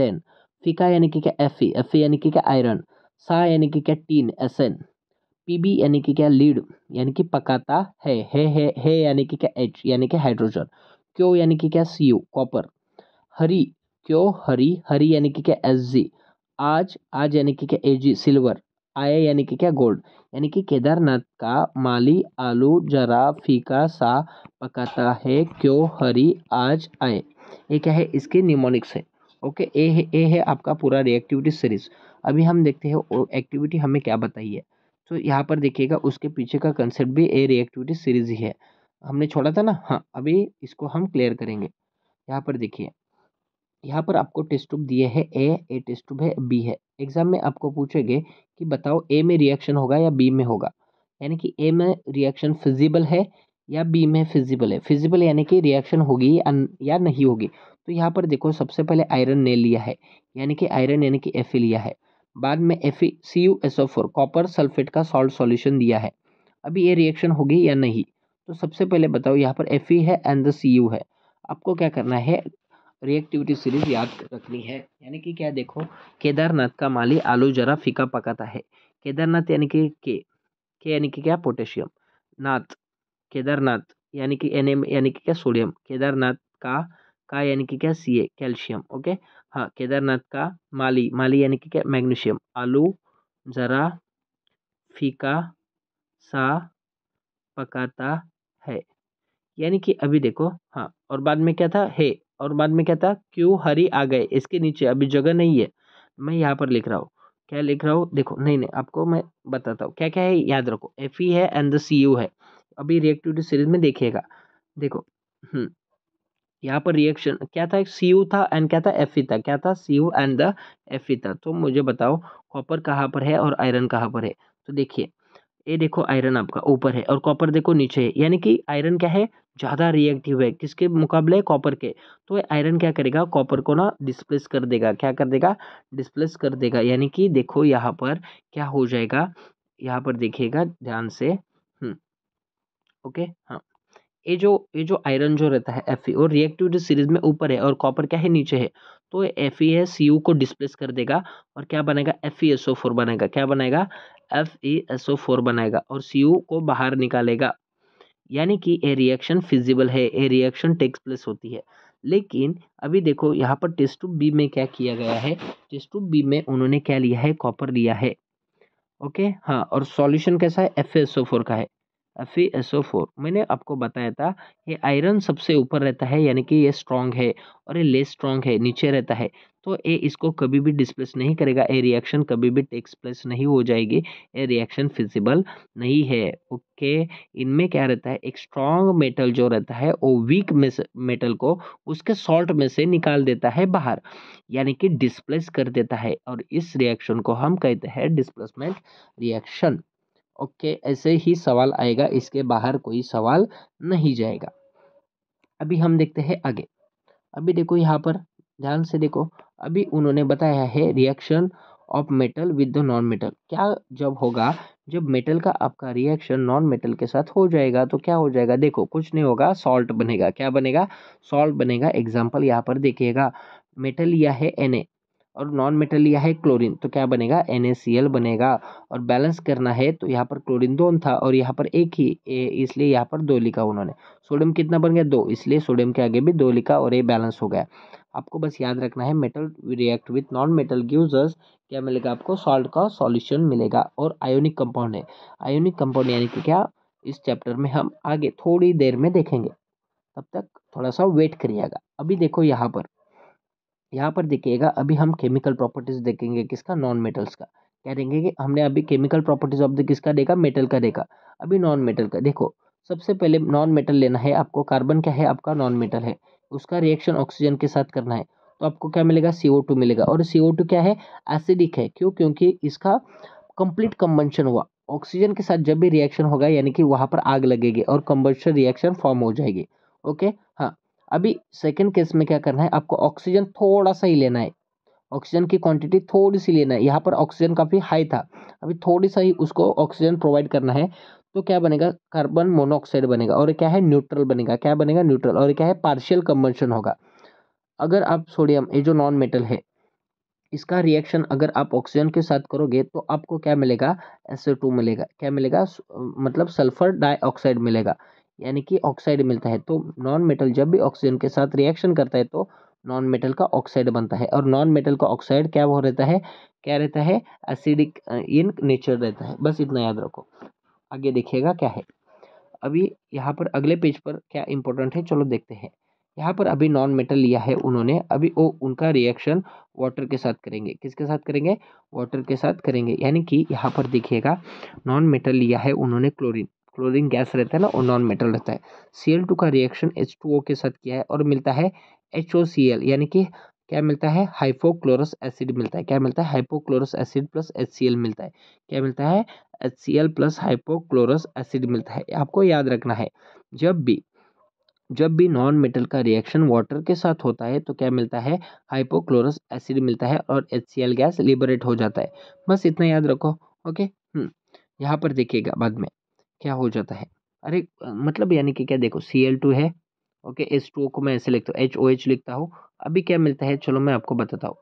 एन फिका यानी कि क्या एफ एफ यानी कि क्या आयरन सा यानी कि क्या tin S N P B यानी कि क्या लीड यानी कि पकाता है हे हे हे यानी कि क्या एच यानी कि हाइड्रोजन क्यो यानी कि क्या सी यू कॉपर हरी क्यो हरी हरी यानी कि क्या एस जी आज आज यानी कि क्या ए जी सिल्वर आया यानी कि क्या गोल्ड यानी कि केदारनाथ का माली आलू जरा फीका सा पकाता है क्यों हरी आज आए ये क्या है इसके निमोनिक्स है ओके ए है ए है आपका पूरा रिएक्टिविटी सीरीज अभी हम देखते हैं एक्टिविटी हमें क्या बताई है तो यहाँ पर देखिएगा उसके पीछे का कंसेप्ट भी ए रिएक्टिविटी सीरीज ही है हमने छोड़ा था ना हाँ अभी इसको हम क्लियर करेंगे यहाँ पर देखिए यहाँ पर आपको टेस्ट ट्यूब दिए है ए ए टेस्ट ट्यूब है बी है एग्जाम में आपको पूछेंगे कि बताओ ए में रिएक्शन होगा या बी में होगा यानी कि ए में रिएक्शन फिजिबल है या बी में फिजिबल है फिजिबल यानी कि रिएक्शन होगी या नहीं होगी तो यहाँ पर देखो सबसे पहले आयरन ने लिया है यानी कि आयरन यानी कि एफ लिया है बाद में F C U S O four copper sulphate का सॉल्ट सॉल्यूशन दिया है अभी ये रिएक्शन होगी या नहीं तो सबसे पहले बताओ यहाँ पर एफ है एंड द सी यू है आपको क्या करना है रिएक्टिविटी सीरीज याद रखनी है यानी कि क्या देखो केदारनाथ का माली आलू जरा फीका पकाता है केदारनाथ यानी कि के के यानी कि क्या पोटेशियम नाथ केदारनाथ यानी कि एन एम यानी कि क्या सोडियम केदारनाथ का का यानी कि क्या सी ए कैल्शियम ओके हाँ केदारनाथ का माली माली यानी कि क्या मैग्नीशियम आलू ज़रा फीका सा पकाता है यानी कि अभी देखो हाँ और बाद में क्या था है और बाद में क्या था क्यों हरी आ गए इसके नीचे अभी जगह नहीं है मैं यहाँ पर लिख रहा हूँ क्या लिख रहा हूँ देखो नहीं नहीं आपको मैं बताता हूँ क्या क्या है याद रखो एफ ई e है एंड द सी यू है अभी रिएक्टिविटी सीरीज में देखिएगा देखो हम्म, यहाँ पर रिएक्शन क्या था सी यू था एंड क्या था एफ ई e था क्या था C U and the F E था तो मुझे बताओ कॉपर कहाँ पर है और आयरन कहाँ पर है तो देखिए ये देखो आयरन आपका ऊपर है और कॉपर देखो नीचे है यानी कि आयरन क्या है ज़्यादा रिएक्टिव है किसके मुकाबले कॉपर के तो आयरन क्या करेगा कॉपर को ना डिस्प्लेस कर देगा क्या कर देगा डिस्प्लेस कर देगा यानी कि देखो यहाँ पर क्या हो जाएगा यहाँ पर देखिएगा ध्यान से ओके हम्म, हाँ ये जो ये जो आयरन जो रहता है एफ और रिएक्टिविटी सीरीज में ऊपर है और कॉपर क्या है नीचे है तो एफ ई एस यू को डिस्प्लेस कर देगा और क्या बनेगा F E S O four बनेगा क्या बनेगा F E S O four बनाएगा और सी यू को बाहर निकालेगा यानी कि ए रिएक्शन फिजिबल है ए रिएक्शन टेक्स प्लेस होती है लेकिन अभी देखो यहाँ पर टेस्ट ट्यूब बी में क्या किया गया है टेस्ट ट्यूब बी में उन्होंने क्या लिया है कॉपर लिया है ओके हाँ और सॉल्यूशन कैसा है एफ एस ओ फोर का है फी एस मैंने आपको बताया था ये आयरन सबसे ऊपर रहता है यानी कि ये स्ट्रांग है और ये लेस स्ट्रांग है नीचे रहता है तो ये इसको कभी भी डिस्प्लेस नहीं करेगा ये रिएक्शन कभी भी टेक्स प्लेस नहीं हो जाएगी ये रिएक्शन फिजिबल नहीं है ओके इनमें क्या रहता है एक स्ट्रांग मेटल जो रहता है वो वीक मेटल को उसके सॉल्ट में से निकाल देता है बाहर यानी कि डिस्प्लेस कर देता है और इस रिएक्शन को हम कहते हैं डिस्प्लेसमेंट रिएक्शन ओके ऐसे ही सवाल आएगा इसके बाहर कोई सवाल नहीं जाएगा अभी हम देखते हैं आगे अभी देखो यहाँ पर ध्यान से देखो अभी उन्होंने बताया है reaction of metal with the non metal क्या जब होगा जब मेटल का आपका रिएक्शन नॉन मेटल के साथ हो जाएगा तो क्या हो जाएगा देखो कुछ नहीं होगा सॉल्ट बनेगा क्या बनेगा सॉल्ट बनेगा एग्जाम्पल यहाँ पर देखिएगा मेटल लिया है एन और नॉन मेटल लिया है क्लोरीन तो क्या बनेगा एन बनेगा और बैलेंस करना है तो यहाँ पर क्लोरीन दोन था और यहाँ पर एक ही इसलिए यहाँ पर दो लिखा उन्होंने सोडियम कितना बन गया दो इसलिए सोडियम के आगे भी दो लिखा और ये बैलेंस हो गया आपको बस याद रखना है metal react with non metal gives us क्या मिलेगा आपको सॉल्ट का सॉल्यूशन मिलेगा और आयोनिक कंपाउंड है आयोनिक कंपाउंड यानी कि क्या इस चैप्टर में हम आगे थोड़ी देर में देखेंगे तब तक थोड़ा सा वेट करिएगा अभी देखो यहाँ पर यहाँ पर देखिएगा अभी हम केमिकल प्रॉपर्टीज़ देखेंगे किसका नॉन मेटल्स का क्या देखेंगे कि हमने अभी केमिकल प्रॉपर्टीज़ ऑफ द किसका देखा मेटल का देखा अभी नॉन मेटल का देखो सबसे पहले नॉन मेटल लेना है आपको कार्बन क्या है आपका नॉन मेटल है उसका रिएक्शन ऑक्सीजन के साथ करना है तो आपको क्या मिलेगा सी ओ टू मिलेगा और सी ओ टू क्या है एसिडिक है क्यों क्योंकि इसका कंप्लीट कम्बंशन हुआ ऑक्सीजन के साथ जब भी रिएक्शन होगा यानी कि वहाँ पर आग लगेगी और कम्बंशन रिएक्शन फॉर्म हो जाएगी ओके अभी सेकेंड केस में क्या करना है आपको ऑक्सीजन थोड़ा सा ही लेना है ऑक्सीजन की क्वांटिटी थोड़ी सी लेना है यहाँ पर ऑक्सीजन काफ़ी हाई था अभी थोड़ी सा ही उसको ऑक्सीजन प्रोवाइड करना है तो क्या बनेगा कार्बन मोनोऑक्साइड बनेगा और क्या है न्यूट्रल बनेगा क्या बनेगा न्यूट्रल और क्या है पार्शियल कम्बन्शन होगा अगर आप सोडियम ये जो नॉन मेटल है इसका रिएक्शन अगर आप ऑक्सीजन के साथ करोगे तो आपको क्या मिलेगा एसे टू मिलेगा क्या मिलेगा मतलब सल्फर डाइऑक्साइड मिलेगा यानी कि ऑक्साइड मिलता है तो नॉन मेटल जब भी ऑक्सीजन के साथ रिएक्शन करता है तो नॉन मेटल का ऑक्साइड बनता है और नॉन मेटल का ऑक्साइड क्या हो रहता है क्या रहता है एसिडिक इन नेचर रहता है बस इतना याद रखो आगे देखिएगा क्या है अभी यहाँ पर अगले पेज पर क्या इंपॉर्टेंट है चलो देखते हैं यहाँ पर अभी नॉन मेटल लिया है उन्होंने अभी वो उनका रिएक्शन वाटर के साथ करेंगे किसके साथ करेंगे वाटर के साथ करेंगे यानी कि यहाँ पर देखिएगा नॉन मेटल लिया है उन्होंने क्लोरीन क्लोरीन गैस रहता है ना और नॉन मेटल रहता है सी एल टू का रिएक्शन एच टू ओ के साथ किया है और मिलता है एच ओ सी एल यानी कि क्या मिलता है हाइपोक्लोरस एसिड मिलता है क्या मिलता है hypochlorous acid plus H C L मिलता है क्या मिलता है H C L plus hypochlorous acid मिलता है आपको याद रखना है जब भी जब भी नॉन मेटल का रिएक्शन वाटर के साथ होता है तो क्या मिलता है हाइपोक्लोरस एसिड मिलता है और एच गैस लिबरेट हो जाता है बस इतना याद रखो ओके हम्म, यहाँ पर देखिएगा बाद में क्या हो जाता है अरे मतलब यानी कि क्या देखो सी एल टू है ओके एस टू ओ को मैं ऐसे लिखता हूँ एच ओ एच लिखता हूँ अभी क्या मिलता है चलो मैं आपको बताता हूँ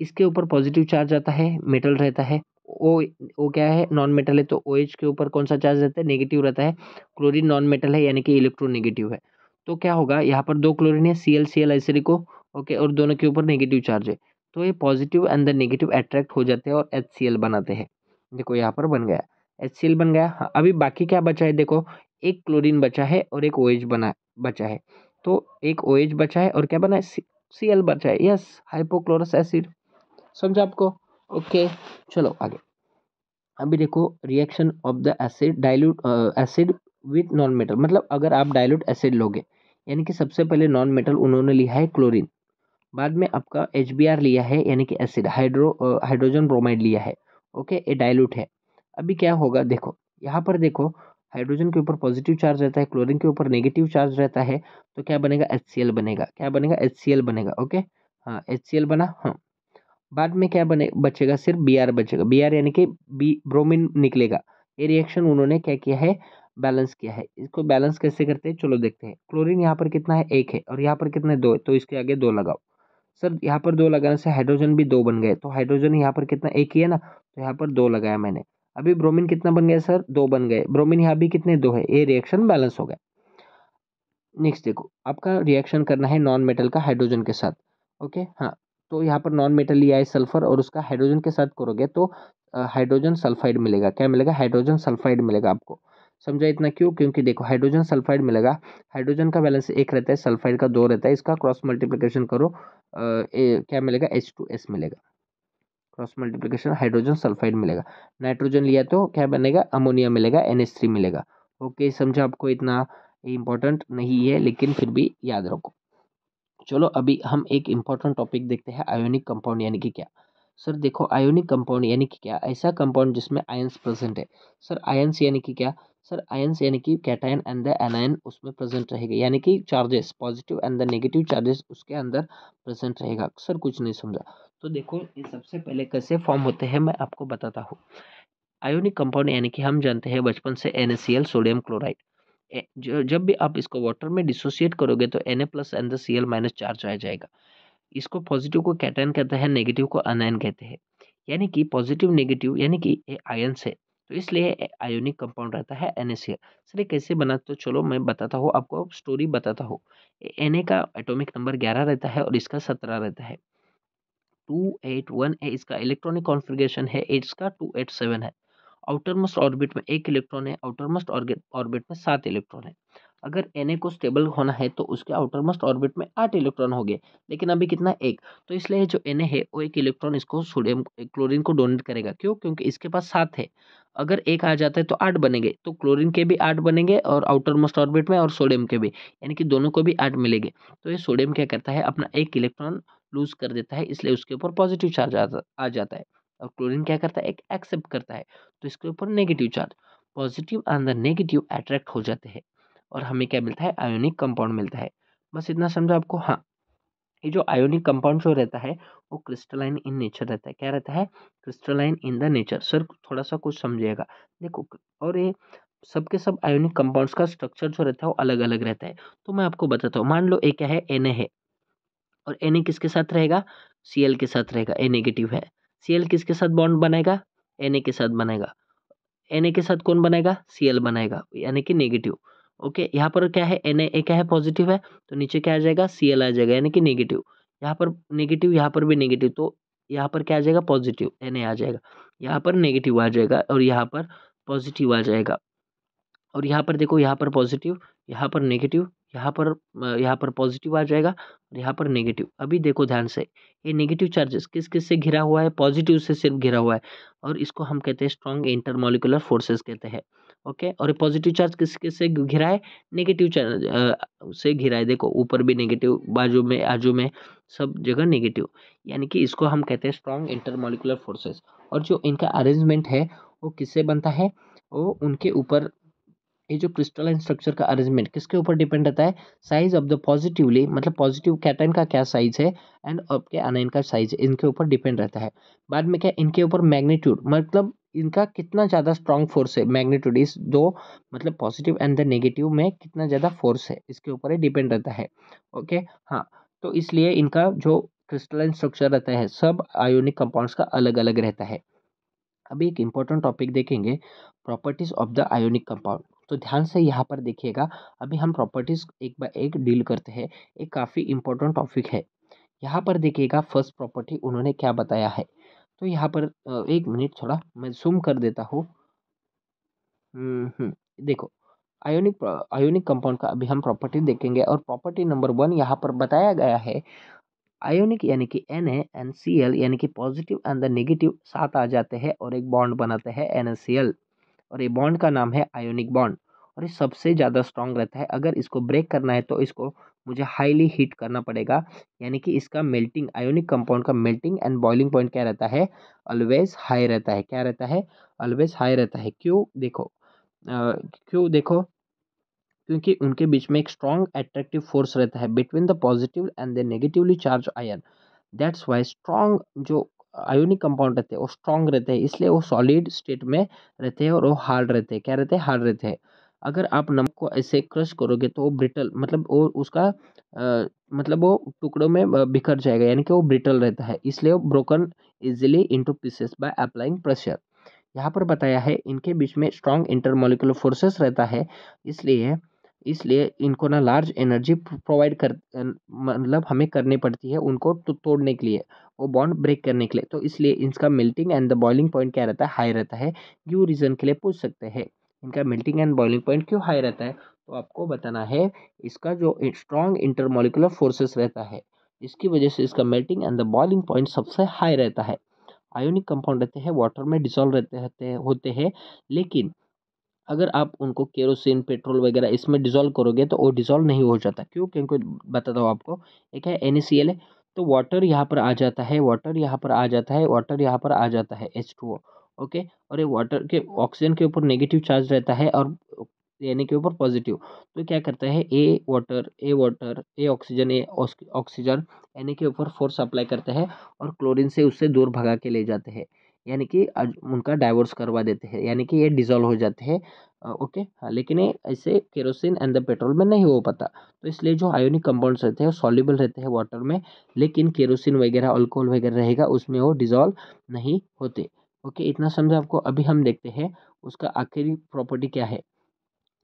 इसके ऊपर पॉजिटिव चार्ज आता है मेटल रहता है ओ ओ क्या है नॉन मेटल है तो ओ एच के ऊपर कौन सा चार्ज रहता है नेगेटिव रहता है क्लोरीन नॉन मेटल है यानी कि नेगेटिव है तो क्या होगा यहाँ पर दो क्लोरीन है सी एल सी एल ऐसे लिखो ओके और दोनों के ऊपर नेगेटिव चार्ज है तो ये positive and the negative attract हो जाते हैं और एच सी एल बनाते हैं देखो यहाँ पर बन गया एच बन गया हाँ, अभी बाकी क्या बचा है देखो एक क्लोरीन बचा है और एक ओ बना बचा है तो एक ओ बचा है और क्या बना है सी एल बचा है यस हाइपोक्लोरस एसिड समझा आपको ओके चलो आगे अभी देखो reaction of the acid dilute acid with non metal मतलब अगर आप डाइल्यूट एसिड लोगे यानी कि सबसे पहले नॉन मेटल उन्होंने लिया है क्लोरीन बाद में आपका एच लिया है यानी कि एसिड हाइड्रो हाइड्रोजन ब्रोमाइड लिया है ओके ये डाइल्यूट है अभी क्या होगा देखो यहाँ पर देखो हाइड्रोजन के ऊपर पॉजिटिव चार्ज रहता है क्लोरीन के ऊपर नेगेटिव चार्ज रहता है तो क्या बनेगा एच बनेगा क्या बनेगा एच बनेगा ओके हाँ एच बना हाँ बाद में क्या बने बचेगा सिर्फ बी आर बचेगा बी आर यानी कि बी ब्रोमिन निकलेगा ये रिएक्शन उन्होंने क्या किया है बैलेंस किया है इसको बैलेंस कैसे करते हैं चलो देखते हैं क्लोरीन यहाँ पर कितना है एक है और यहाँ पर कितने दो है तो इसके आगे दो लगाओ सर यहाँ पर दो लगाने से हाइड्रोजन भी दो बन गए तो हाइड्रोजन यहाँ पर कितना एक ही है ना तो यहाँ पर दो लगाया मैंने अभी ब्रोमीन कितना बन गया सर दो बन गए ब्रोमीन यहाँ भी कितने दो है ये रिएक्शन बैलेंस हो गया नेक्स्ट देखो आपका रिएक्शन करना है नॉन मेटल का हाइड्रोजन के साथ ओके हाँ तो यहाँ पर नॉन मेटल लिया है सल्फर और उसका हाइड्रोजन के साथ करोगे तो हाइड्रोजन सल्फाइड मिलेगा क्या मिलेगा हाइड्रोजन सल्फाइड मिलेगा आपको समझा इतना क्यों क्योंकि देखो हाइड्रोजन सल्फाइड मिलेगा हाइड्रोजन का बैलेंस एक रहता है सल्फाइड का दो रहता है इसका क्रॉस मल्टीप्लिकेशन करो ए, क्या मिलेगा एच टू एस मिलेगा क्रॉस मल्टीप्लिकेशन हाइड्रोजन सल्फाइड मिलेगा नाइट्रोजन लिया तो क्या बनेगा अमोनिया मिलेगा एन मिलेगा ओके समझो आपको इतना इम्पोर्टेंट नहीं है लेकिन फिर भी याद रखो चलो अभी हम एक इम्पॉर्टेंट टॉपिक देखते हैं आयोनिक कंपाउंड यानी कि क्या सर देखो आयोनिक कंपाउंड यानी कि क्या ऐसा कंपाउंड जिसमें आयंस प्रेजेंट है सर आयंस यानी कि क्या सर आयंस यानी कि कैटायन एंड द एनायन उसमें प्रेजेंट रहेगा यानी कि charges positive and the negative charges उसके अंदर प्रेजेंट रहेगा सर कुछ नहीं समझा तो देखो ये सबसे पहले कैसे फॉर्म होते हैं मैं आपको बताता हूँ आयोनिक कंपाउंड यानी कि हम जानते हैं बचपन से एन सोडियम क्लोराइड जब भी आप इसको वाटर में डिसोसिएट करोगे तो N A plus N C L minus charge आ जाएगा इसको पॉजिटिव को कैटाइन कहते हैं नेगेटिव को अनायन कहते हैं यानी कि पॉजिटिव नेगेटिव यानी कि ये आयन्स है तो इसलिए आयोनिक कंपाउंड रहता है एन सर ये कैसे बना तो चलो मैं बताता हूँ आपको स्टोरी बताता हूँ एन का एटोमिक नंबर ग्यारह रहता है और इसका सत्रह रहता है टू एट वन है इसका इलेक्ट्रॉनिक कॉन्फ़िगरेशन है एट्स का टू एट सेवन है ऑर्बिट में एक इलेक्ट्रॉन है आउटरमोस्ट ऑर्बिट में सात इलेक्ट्रॉन है अगर एन को स्टेबल होना है तो उसके आउटर मोस्ट ऑर्बिट में आठ इलेक्ट्रॉन हो गए लेकिन अभी कितना एक तो इसलिए जो एन है वो एक इलेक्ट्रॉन इसको सोडियम क्लोरीन को डोनेट करेगा क्यों क्योंकि इसके पास सात है अगर एक आ जाता है तो आठ बनेंगे तो क्लोरीन के भी आठ बनेंगे और आउटर मोस्ट ऑर्बिट में और सोडियम के भी यानी कि दोनों को भी आठ मिलेंगे तो ये सोडियम क्या करता है अपना एक इलेक्ट्रॉन लूज़ कर देता है इसलिए उसके ऊपर पॉजिटिव चार्ज आ जाता है और क्लोरीन क्या करता है एक एक्सेप्ट करता है तो इसके ऊपर नेगेटिव चार्ज पॉजिटिव अंदर नेगेटिव अट्रैक्ट हो जाते हैं और हमें क्या मिलता है आयोनिक कंपाउंड मिलता है बस इतना समझो आपको हाँ ये जो आयोनिक कंपाउंड जो रहता है वो क्रिस्टलाइन इन नेचर रहता है क्या रहता है crystalline in the nature sir थोड़ा सा कुछ समझिएगा देखो और ये सबके सब आयोनिक कंपाउंड्स का स्ट्रक्चर जो रहता है वो अलग अलग रहता है तो मैं आपको बताता हूँ मान लो ये क्या है एन है और एन ए किसके साथ रहेगा सी के साथ रहेगा ए नेगेटिव है सी किसके साथ बॉन्ड बनाएगा एन ए के साथ बनाएगा एन के साथ कौन बनाएगा सी बनाएगा यानी कि नेगेटिव ओके यहाँ पर क्या है एन ए क्या है पॉजिटिव है तो नीचे क्या आ जाएगा सी आ जाएगा यानी कि नेगेटिव यहाँ पर नेगेटिव यहाँ पर भी नेगेटिव तो यहाँ पर क्या आ जाएगा पॉजिटिव एन ए आ जाएगा यहाँ पर नेगेटिव आ जाएगा और यहाँ पर पॉजिटिव आ जाएगा और यहाँ पर देखो यहाँ पर पॉजिटिव यहाँ पर नेगेटिव यहाँ पर यहाँ पर पॉजिटिव आ जाएगा और यहाँ पर नेगेटिव अभी देखो ध्यान से ये नेगेटिव चार्जेस किस किस से घिरा हुआ है पॉजिटिव से सिर्फ घिरा हुआ है और इसको हम कहते हैं स्ट्रॉन्ग इंटरमोलिकुलर फोर्सेस कहते हैं ओके और ये पॉजिटिव चार्ज किस किस से घिरा है नेगेटिव चार्ज से घिरा है देखो ऊपर भी नेगेटिव बाजू में आजू में सब जगह नेगेटिव यानी कि इसको हम कहते हैं स्ट्रॉन्ग इंटरमोलिकुलर फोर्सेज और जो इनका अरेंजमेंट है वो किससे बनता है वो उनके ऊपर ये जो क्रिस्टलाइन स्ट्रक्चर का अरेंजमेंट किसके ऊपर डिपेंड रहता है साइज ऑफ द पॉजिटिवली मतलब पॉजिटिव कैटाइन का क्या साइज है एंड आपके अनाइन का साइज इनके ऊपर डिपेंड रहता है बाद में क्या इनके ऊपर मैग्नीट्यूड मतलब इनका कितना ज़्यादा स्ट्रांग फोर्स है मैग्नीट्यूड इस दो मतलब पॉजिटिव एंड द नेगेटिव में कितना ज़्यादा फोर्स है इसके ऊपर ही डिपेंड रहता है ओके हाँ तो इसलिए इनका जो क्रिस्टलाइन स्ट्रक्चर रहता है सब आयोनिक कंपाउंड्स का अलग अलग रहता है अभी एक इम्पॉर्टेंट टॉपिक देखेंगे properties of the ionic compound तो ध्यान से यहाँ पर देखिएगा अभी हम प्रॉपर्टीज़ एक बाय एक डील करते हैं एक काफ़ी इंपॉर्टेंट टॉपिक है यहाँ पर देखिएगा फर्स्ट प्रॉपर्टी उन्होंने क्या बताया है तो यहाँ पर एक मिनट थोड़ा मैं जूम कर देता हूँ हम्म, हम्म, देखो आयोनिक आयोनिक कंपाउंड का अभी हम प्रॉपर्टी देखेंगे और प्रॉपर्टी नंबर वन यहाँ पर बताया गया है आयोनिक यानी कि एन एन सी एल यानी कि पॉजिटिव एंड द नेगेटिव साथ आ जाते हैं और एक बॉन्ड बनाते हैं एन एस सी एल और ये बॉन्ड का नाम है आयोनिक बॉन्ड और ये सबसे ज़्यादा स्ट्रांग रहता है अगर इसको ब्रेक करना है तो इसको मुझे हाईली हीट करना पड़ेगा यानी कि इसका मेल्टिंग आयोनिक कंपाउंड का मेल्टिंग एंड बॉइलिंग पॉइंट क्या रहता है ऑलवेज हाई रहता है क्या रहता है ऑलवेज हाई रहता है क्यों देखो क्यों देखो क्योंकि उनके बीच में एक स्ट्रॉन्ग एट्रैक्टिव फोर्स रहता है between the positive and the negatively charge ion that's why strong जो आयोनिक कंपाउंड रहते हैं वो स्ट्रांग रहते हैं इसलिए वो सॉलिड स्टेट में रहते हैं और वो हार्ड रहते हैं क्या रहते हैं हार्ड रहते हैं अगर आप नमक को ऐसे क्रश करोगे तो वो ब्रिटल मतलब वो उसका आ, मतलब वो टुकड़ों में बिखर जाएगा यानी कि वो ब्रिटल रहता है इसलिए वो broken easily into pieces by applying pressure यहाँ पर बताया है इनके बीच में स्ट्रॉन्ग इंटरमोलिकुलर फोर्सेस रहता है इसलिए इसलिए इनको ना लार्ज एनर्जी प्रोवाइड कर मतलब हमें करनी पड़ती है उनको तो तोड़ने के लिए वो बॉन्ड ब्रेक करने के लिए तो इसलिए इनका melting and the boiling point क्या रहता है हाई रहता है यू रीज़न के लिए पूछ सकते हैं इनका मेल्टिंग एंड बॉइलिंग पॉइंट क्यों हाई रहता है तो आपको बताना है इसका जो स्ट्रॉन्ग इंटरमोलिकुलर फोर्सेस रहता है इसकी वजह से इसका melting and the boiling point सबसे हाई रहता है आयोनिक कंपाउंड रहते हैं वाटर में डिसॉल्व रहते होते हैं लेकिन अगर आप उनको केरोसिन पेट्रोल वगैरह इसमें डिज़ोल्व करोगे तो वो डिज़ोल्व नहीं हो जाता क्यों क्योंकि बताता हूँ आपको एक है एन है तो वाटर यहाँ पर आ जाता है वाटर यहाँ पर आ जाता है वाटर यहाँ पर आ जाता है एच ओके और ये वाटर के ऑक्सीजन के ऊपर नेगेटिव चार्ज रहता है और यानी के ऊपर पॉजिटिव तो क्या करता है a water a water a oxygen a oxygen यानी के ऊपर फोर्स अप्लाई करता है और क्लोरीन से उससे दूर भगा के ले जाते हैं यानी कि उनका डाइवोर्स करवा देते हैं यानी कि ये डिजोल्व हो जाते हैं ओके हाँ लेकिन ये ऐसे केरोसिन एंड द पेट्रोल में नहीं हो पाता तो इसलिए जो आयोनिक कंपाउंड्स रहते हैं वो सॉल्यूबल रहते हैं वाटर में लेकिन केरोसिन वगैरह अल्कोहल वगैरह रहेगा उसमें वो डिजोल्व नहीं होते ओके इतना समझा आपको अभी हम देखते हैं उसका आखिरी प्रॉपर्टी क्या है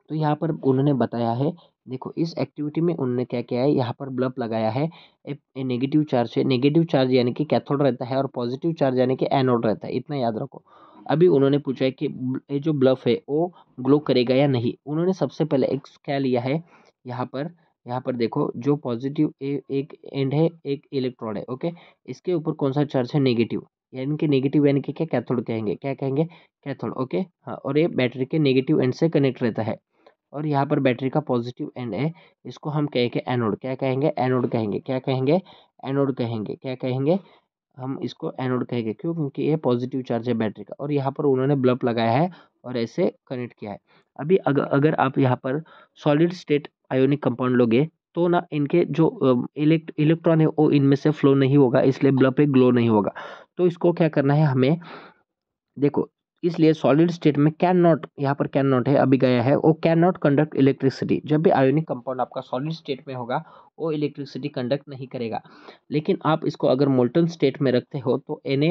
तो यहाँ पर उन्होंने बताया है देखो इस एक्टिविटी में उन्होंने क्या किया है यहाँ पर ब्लब लगाया है ए नेगेटिव चार्ज है नेगेटिव चार्ज यानी कि कैथोड रहता है और पॉजिटिव चार्ज यानी कि एनोड रहता है इतना याद रखो अभी उन्होंने पूछा है कि ये जो ब्लब है वो ग्लो करेगा या नहीं उन्होंने सबसे पहले एक क्या लिया है यहाँ पर यहाँ पर देखो जो पॉजिटिव एक एंड है एक इलेक्ट्रॉन है ओके इसके ऊपर कौन सा चार्ज है नेगेटिव यानी कि नेगेटिव यानी कि क्या कैथोड कहेंगे क्या कहेंगे कैथोड ओके हाँ और ये बैटरी के नेगेटिव एंड से कनेक्ट रहता है और यहाँ पर बैटरी का पॉजिटिव एंड है इसको हम कहेंगे एनोड क्या कहेंगे एनोड कहेंगे क्या कहेंगे एनोड कहेंगे क्या कहेंगे हम इसको एनोड कहेंगे क्यों क्योंकि ये पॉजिटिव चार्ज है बैटरी का और यहाँ पर उन्होंने ब्लब लगाया है और ऐसे कनेक्ट किया है अभी अगर अगर आप यहाँ पर सॉलिड स्टेट आयोनिक कंपाउंड लोगे तो ना इनके जो इलेक्ट इलेक्ट्रॉन है वो इनमें से फ्लो नहीं होगा इसलिए ब्लब पे ग्लो नहीं होगा तो इसको क्या करना है हमें देखो इसलिए सॉलिड स्टेट में कैन नॉट यहाँ पर कैन नॉट है अभी गया है वो कैन नॉट कंडक्ट इलेक्ट्रिसिटी जब भी आयोनिक कंपाउंड आपका सॉलिड स्टेट में होगा वो इलेक्ट्रिसिटी कंडक्ट नहीं करेगा लेकिन आप इसको अगर मोल्टन स्टेट में रखते हो तो N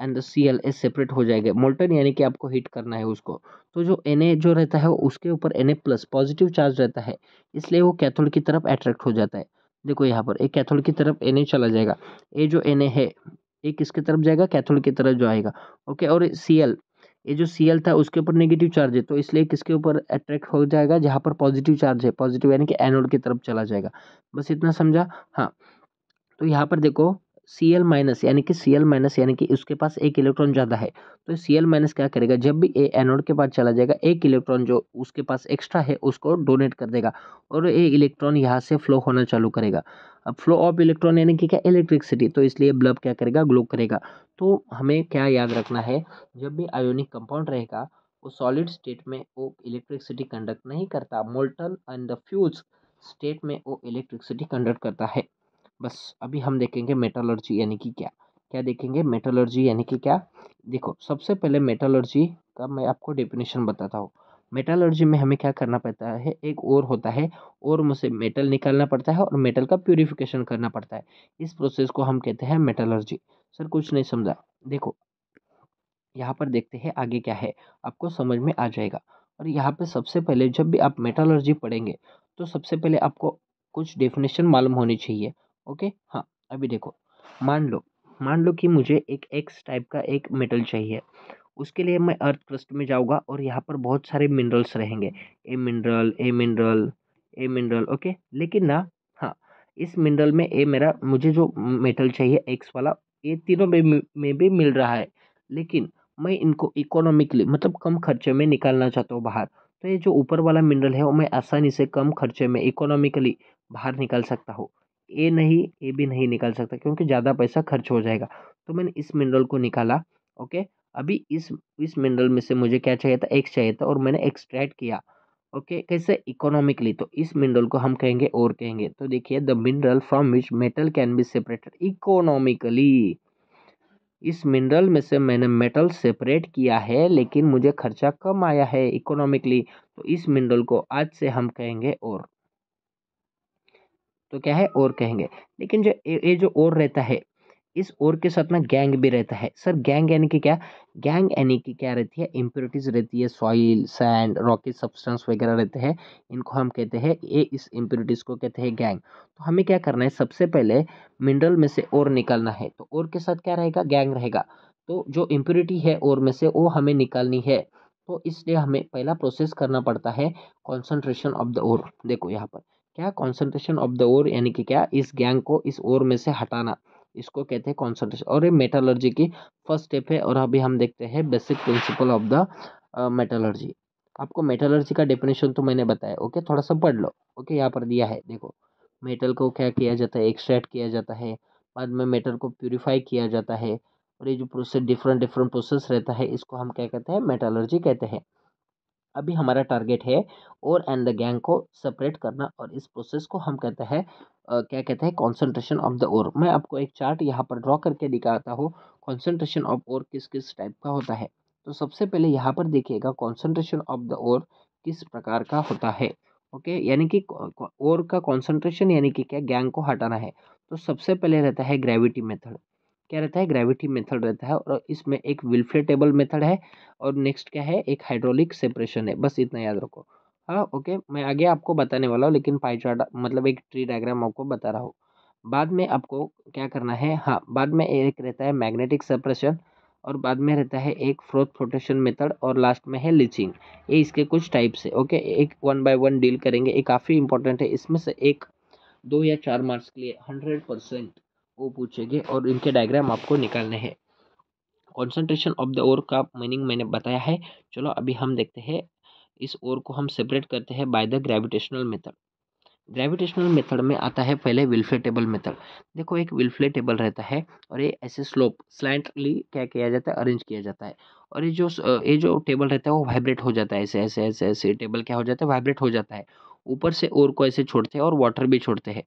and C L A separate हो जाएगा मोल्टन यानी कि आपको हीट करना है उसको तो जो एन ए जो रहता है उसके ऊपर N A plus positive charge रहता है इसलिए वो कैथोड की तरफ अट्रैक्ट हो जाता है देखो यहाँ पर एक कैथोड की तरफ एन ए चला जाएगा ए जो एन ए है एक किसकी तरफ जाएगा कैथोड की तरफ जो आएगा ओके और सी एल ये जो सी एल था उसके ऊपर नेगेटिव चार्ज है तो इसलिए किसके ऊपर अट्रैक्ट हो जाएगा जहाँ पर पॉजिटिव चार्ज है पॉजिटिव यानी कि एनोड की तरफ चला जाएगा बस इतना समझा हाँ तो यहाँ पर देखो सी एल माइनस यानी कि सी एल माइनस यानी कि उसके पास एक इलेक्ट्रॉन ज़्यादा है तो सी एल माइनस क्या करेगा जब भी ए एनोड के पास चला जाएगा एक इलेक्ट्रॉन जो उसके पास एक्स्ट्रा है उसको डोनेट कर देगा और ये इलेक्ट्रॉन यहाँ से फ्लो होना चालू करेगा अब फ्लो ऑफ इलेक्ट्रॉन यानी कि क्या इलेक्ट्रिसिटी तो इसलिए ब्लब क्या करेगा ग्लो करेगा तो हमें क्या याद रखना है जब भी आयोनिक कंपाउंड रहेगा वो सॉलिड स्टेट में वो इलेक्ट्रिसिटी कंडक्ट नहीं करता molten and the fused state में वो इलेक्ट्रिसिटी कंडक्ट करता है बस अभी हम देखेंगे मेटालर्जी यानी कि क्या क्या देखेंगे मेटालर्जी यानी कि क्या देखो सबसे पहले मेटालर्जी का मैं आपको डेफिनेशन बताता हूँ मेटालर्जी में हमें क्या करना पड़ता है एक ओर होता है और में से मेटल निकालना पड़ता है और मेटल का प्योरीफिकेशन करना पड़ता है इस प्रोसेस को हम कहते हैं मेटालर्जी सर कुछ नहीं समझा देखो यहाँ पर देखते हैं आगे क्या है आपको समझ में आ जाएगा और यहाँ पे सबसे पहले जब भी आप मेटालर्जी पढ़ेंगे तो सबसे पहले आपको कुछ डेफिनेशन मालूम होनी चाहिए ओके हाँ अभी देखो मान लो मान लो कि मुझे एक एक्स टाइप का एक मेटल चाहिए उसके लिए मैं अर्थ क्रस्ट में जाऊँगा और यहाँ पर बहुत सारे मिनरल्स रहेंगे a mineral a mineral a mineral okay लेकिन ना हाँ इस मिनरल में ए मेरा मुझे जो मेटल चाहिए एक्स वाला ये तीनों में में भी मिल रहा है लेकिन मैं इनको इकोनॉमिकली मतलब कम खर्चे में निकालना चाहता हूँ बाहर तो ये जो ऊपर वाला मिनरल है वो मैं आसानी से कम खर्चे में इकोनॉमिकली बाहर निकाल सकता हूँ ए नहीं ए भी नहीं निकाल सकता क्योंकि ज़्यादा पैसा खर्च हो जाएगा तो मैंने इस मिनरल को निकाला ओके अभी इस इस मिनरल में से मुझे क्या चाहिए था एक्स चाहिए था और मैंने एक्सट्रैक्ट किया ओके कैसे इकोनॉमिकली तो इस मिनरल को हम कहेंगे और कहेंगे तो देखिए the mineral from which metal can be separated economically इस मिनरल में से मैंने मेटल सेपरेट किया है लेकिन मुझे खर्चा कम आया है इकोनॉमिकली तो इस मिनरल को आज से हम कहेंगे और तो क्या है और कहेंगे लेकिन जो ये जो और रहता है इस और के साथ में गैंग भी रहता है सर गैंग यानी कि क्या गैंग यानी कि क्या रहती है इम्प्योरिटीज रहती है सॉइल सैंड रॉकेट सब्सटेंस वगैरह रहते हैं इनको हम कहते हैं ये इस इम्प्योरिटीज़ को कहते हैं गैंग तो हमें क्या करना है सबसे पहले मिनरल में से और निकालना है तो और के साथ क्या रहेगा गैंग रहेगा तो जो इम्प्योरिटी है और में से वो हमें निकालनी है तो इसलिए हमें पहला प्रोसेस करना पड़ता है कॉन्सेंट्रेशन ऑफ द और देखो यहाँ पर क्या कॉन्सेंट्रेशन ऑफ द ओर यानी कि क्या इस गैंग को इस ओर में से हटाना इसको कहते हैं कॉन्सेंट्रेशन और ये मेटालर्जी की फर्स्ट स्टेप है और अभी हम देखते हैं basic principle of the metallurgy आपको मेटालर्जी का डेफिनेशन तो मैंने बताया ओके थोड़ा सा पढ़ लो ओके यहाँ पर दिया है देखो मेटल को क्या किया जाता है एक्सट्रैक्ट किया जाता है बाद में मेटल को प्योरीफाई किया जाता है और ये जो प्रोसेस डिफरेंट डिफरेंट प्रोसेस रहता है इसको हम क्या कहते हैं मेटालर्जी कहते हैं अभी हमारा टारगेट है और एंड द गैंग को सेपरेट करना और इस प्रोसेस को हम कहते हैं क्या कहते हैं कॉन्सेंट्रेशन ऑफ द ओर मैं आपको एक चार्ट यहाँ पर ड्रॉ करके दिखाता हूँ कॉन्सेंट्रेशन ऑफ ओर किस किस टाइप का होता है तो सबसे पहले यहाँ पर देखिएगा कॉन्सेंट्रेशन ऑफ द ओर किस प्रकार का होता है ओके यानी कि ओर का कॉन्सेंट्रेशन यानी कि क्या गैंग को हटाना है तो सबसे पहले रहता है ग्रेविटी मेथड क्या रहता है ग्रेविटी मेथड रहता है और इसमें एक विल्फ्रेटेबल मेथड है और नेक्स्ट क्या है एक हाइड्रोलिक सेपरेशन है बस इतना याद रखो हाँ ओके मैं आगे आपको बताने वाला हूँ लेकिन पाई चार्ट मतलब एक ट्री डायग्राम आपको बता रहा हूँ बाद में आपको क्या करना है हाँ बाद में एक रहता है मैग्नेटिक सेपरेशन और बाद में रहता है एक फ्रोथ फ्रोटेशन मेथड और लास्ट में है लीचिंग ये इसके कुछ टाइप्स है ओके एक वन बाय वन डील करेंगे ये काफ़ी इंपॉर्टेंट है इसमें से एक दो या चार मार्क्स के लिए हंड्रेड परसेंट वो पूछेंगे और इनके डायग्राम आपको निकालने हैं कॉन्सेंट्रेशन ऑफ द ओर का मीनिंग मैंने बताया है चलो अभी हम देखते हैं इस ओर को हम सेपरेट करते हैं by the gravitational method gravitational method में आता है पहले विल्फ्लेटेबल मेथड देखो एक विल्फ्लेटेबल रहता है और ये ऐसे स्लोप स्लैंटली क्या किया जाता है अरेंज किया जाता है और ये जो ये जो टेबल रहता है वो वाइब्रेट हो जाता है ऐसे ऐसे ऐसे ऐसे टेबल क्या हो जाता है वाइब्रेट हो जाता है ऊपर से ओर को ऐसे छोड़ते हैं और वाटर भी छोड़ते हैं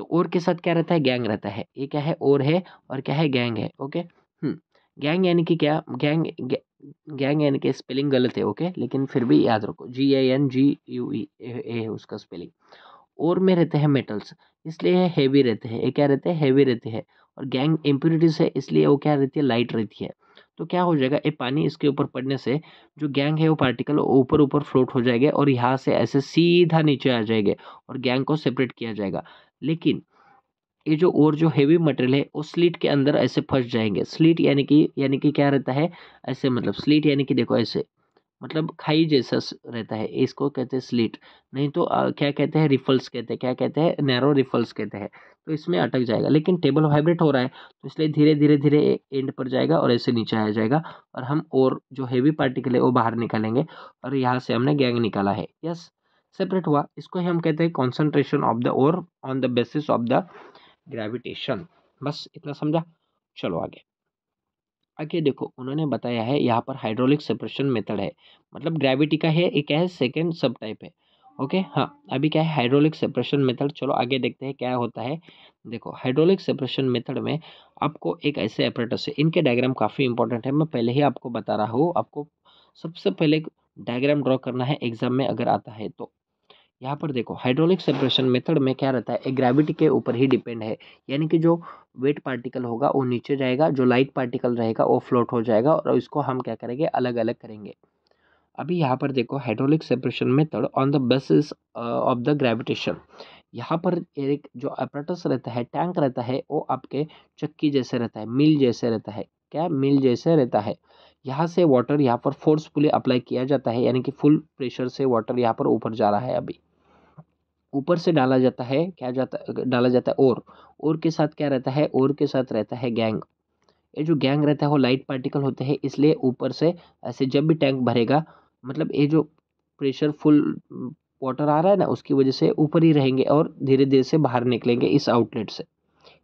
तो और के साथ क्या रहता है गैंग रहता है ये क्या है और है और क्या है गैंग है ओके गैंग यानी कि क्या गैंग गैंग यानी कि स्पेलिंग गलत है ओके लेकिन फिर भी याद रखो जी ए एन जी यू ई ए है उसका स्पेलिंग और में रहते हैं मेटल्स इसलिए हैवी रहते हैं ये क्या रहते हैं हैवी रहते हैं और गैंग इम्प्योरिटीज है इसलिए वो क्या रहती है लाइट रहती है तो क्या हो जाएगा ये पानी इसके ऊपर पड़ने से जो गैंग है वो पार्टिकल ऊपर ऊपर फ्लोट हो जाएगा और यहाँ से ऐसे सीधा नीचे आ जाएगा और गैंग को सेपरेट किया जाएगा लेकिन ये जो और जो हेवी मटेरियल है वो स्लीट के अंदर ऐसे फंस जाएंगे स्लीट यानी कि यानी कि क्या रहता है ऐसे मतलब स्लीट यानी कि देखो ऐसे मतलब खाई जैसा रहता है इसको कहते हैं स्लीट नहीं तो आ, क्या कहते हैं रिफल्स कहते हैं क्या कहते हैं नैरो रिफल्स कहते हैं तो इसमें अटक जाएगा लेकिन टेबल वाइब्रेट हो रहा है तो इसलिए धीरे धीरे धीरे एंड पर जाएगा और ऐसे नीचे आ जाएगा और हम और जो हेवी पार्टिकल है वो बाहर निकालेंगे और यहाँ से हमने गैंग निकाला है यस सेपरेट हुआ इसको ही हम कहते हैं concentration of the ore on the basis of the gravitation बस इतना समझा चलो आगे आगे देखो उन्होंने बताया है यहाँ पर हाइड्रोलिक सेपरेशन मेथड है मतलब ग्रेविटी का है एक है सेकेंड सब टाइप है ओके हाँ अभी क्या है हाइड्रोलिक सेपरेशन मेथड चलो आगे देखते हैं क्या होता है देखो हाइड्रोलिक सेपरेशन मेथड में आपको एक ऐसे ऑपरेटर से इनके डायग्राम काफ़ी इंपॉर्टेंट है मैं पहले ही आपको बता रहा हूँ आपको सबसे पहले डायग्राम ड्रॉ करना है एग्जाम में अगर आता है तो यहाँ पर देखो हाइड्रोलिक सेपरेशन मेथड में क्या रहता है एक ग्रेविटी के ऊपर ही डिपेंड है यानी कि जो वेट पार्टिकल होगा वो नीचे जाएगा जो लाइट पार्टिकल रहेगा वो फ्लोट हो जाएगा और इसको हम क्या करेंगे अलग अलग करेंगे अभी यहाँ पर देखो hydraulic separation method on the basis of the gravitation यहाँ पर एक जो अपरेटस रहता है टैंक रहता है वो आपके चक्की जैसे रहता है मिल जैसे रहता है क्या मिल जैसे रहता है यहाँ से वाटर यहाँ पर फोर्सफुली अप्लाई किया जाता है यानी कि फुल प्रेशर से वाटर यहाँ पर ऊपर जा रहा है अभी ऊपर से डाला जाता है क्या जाता डाला जाता है और और के साथ क्या रहता है और के साथ रहता है गैंग ये जो गैंग रहता है वो लाइट पार्टिकल होते हैं इसलिए ऊपर से ऐसे जब भी टैंक भरेगा मतलब ये जो प्रेशर फुल वाटर आ रहा है ना उसकी वजह से ऊपर ही रहेंगे और धीरे धीरे से बाहर निकलेंगे इस आउटलेट से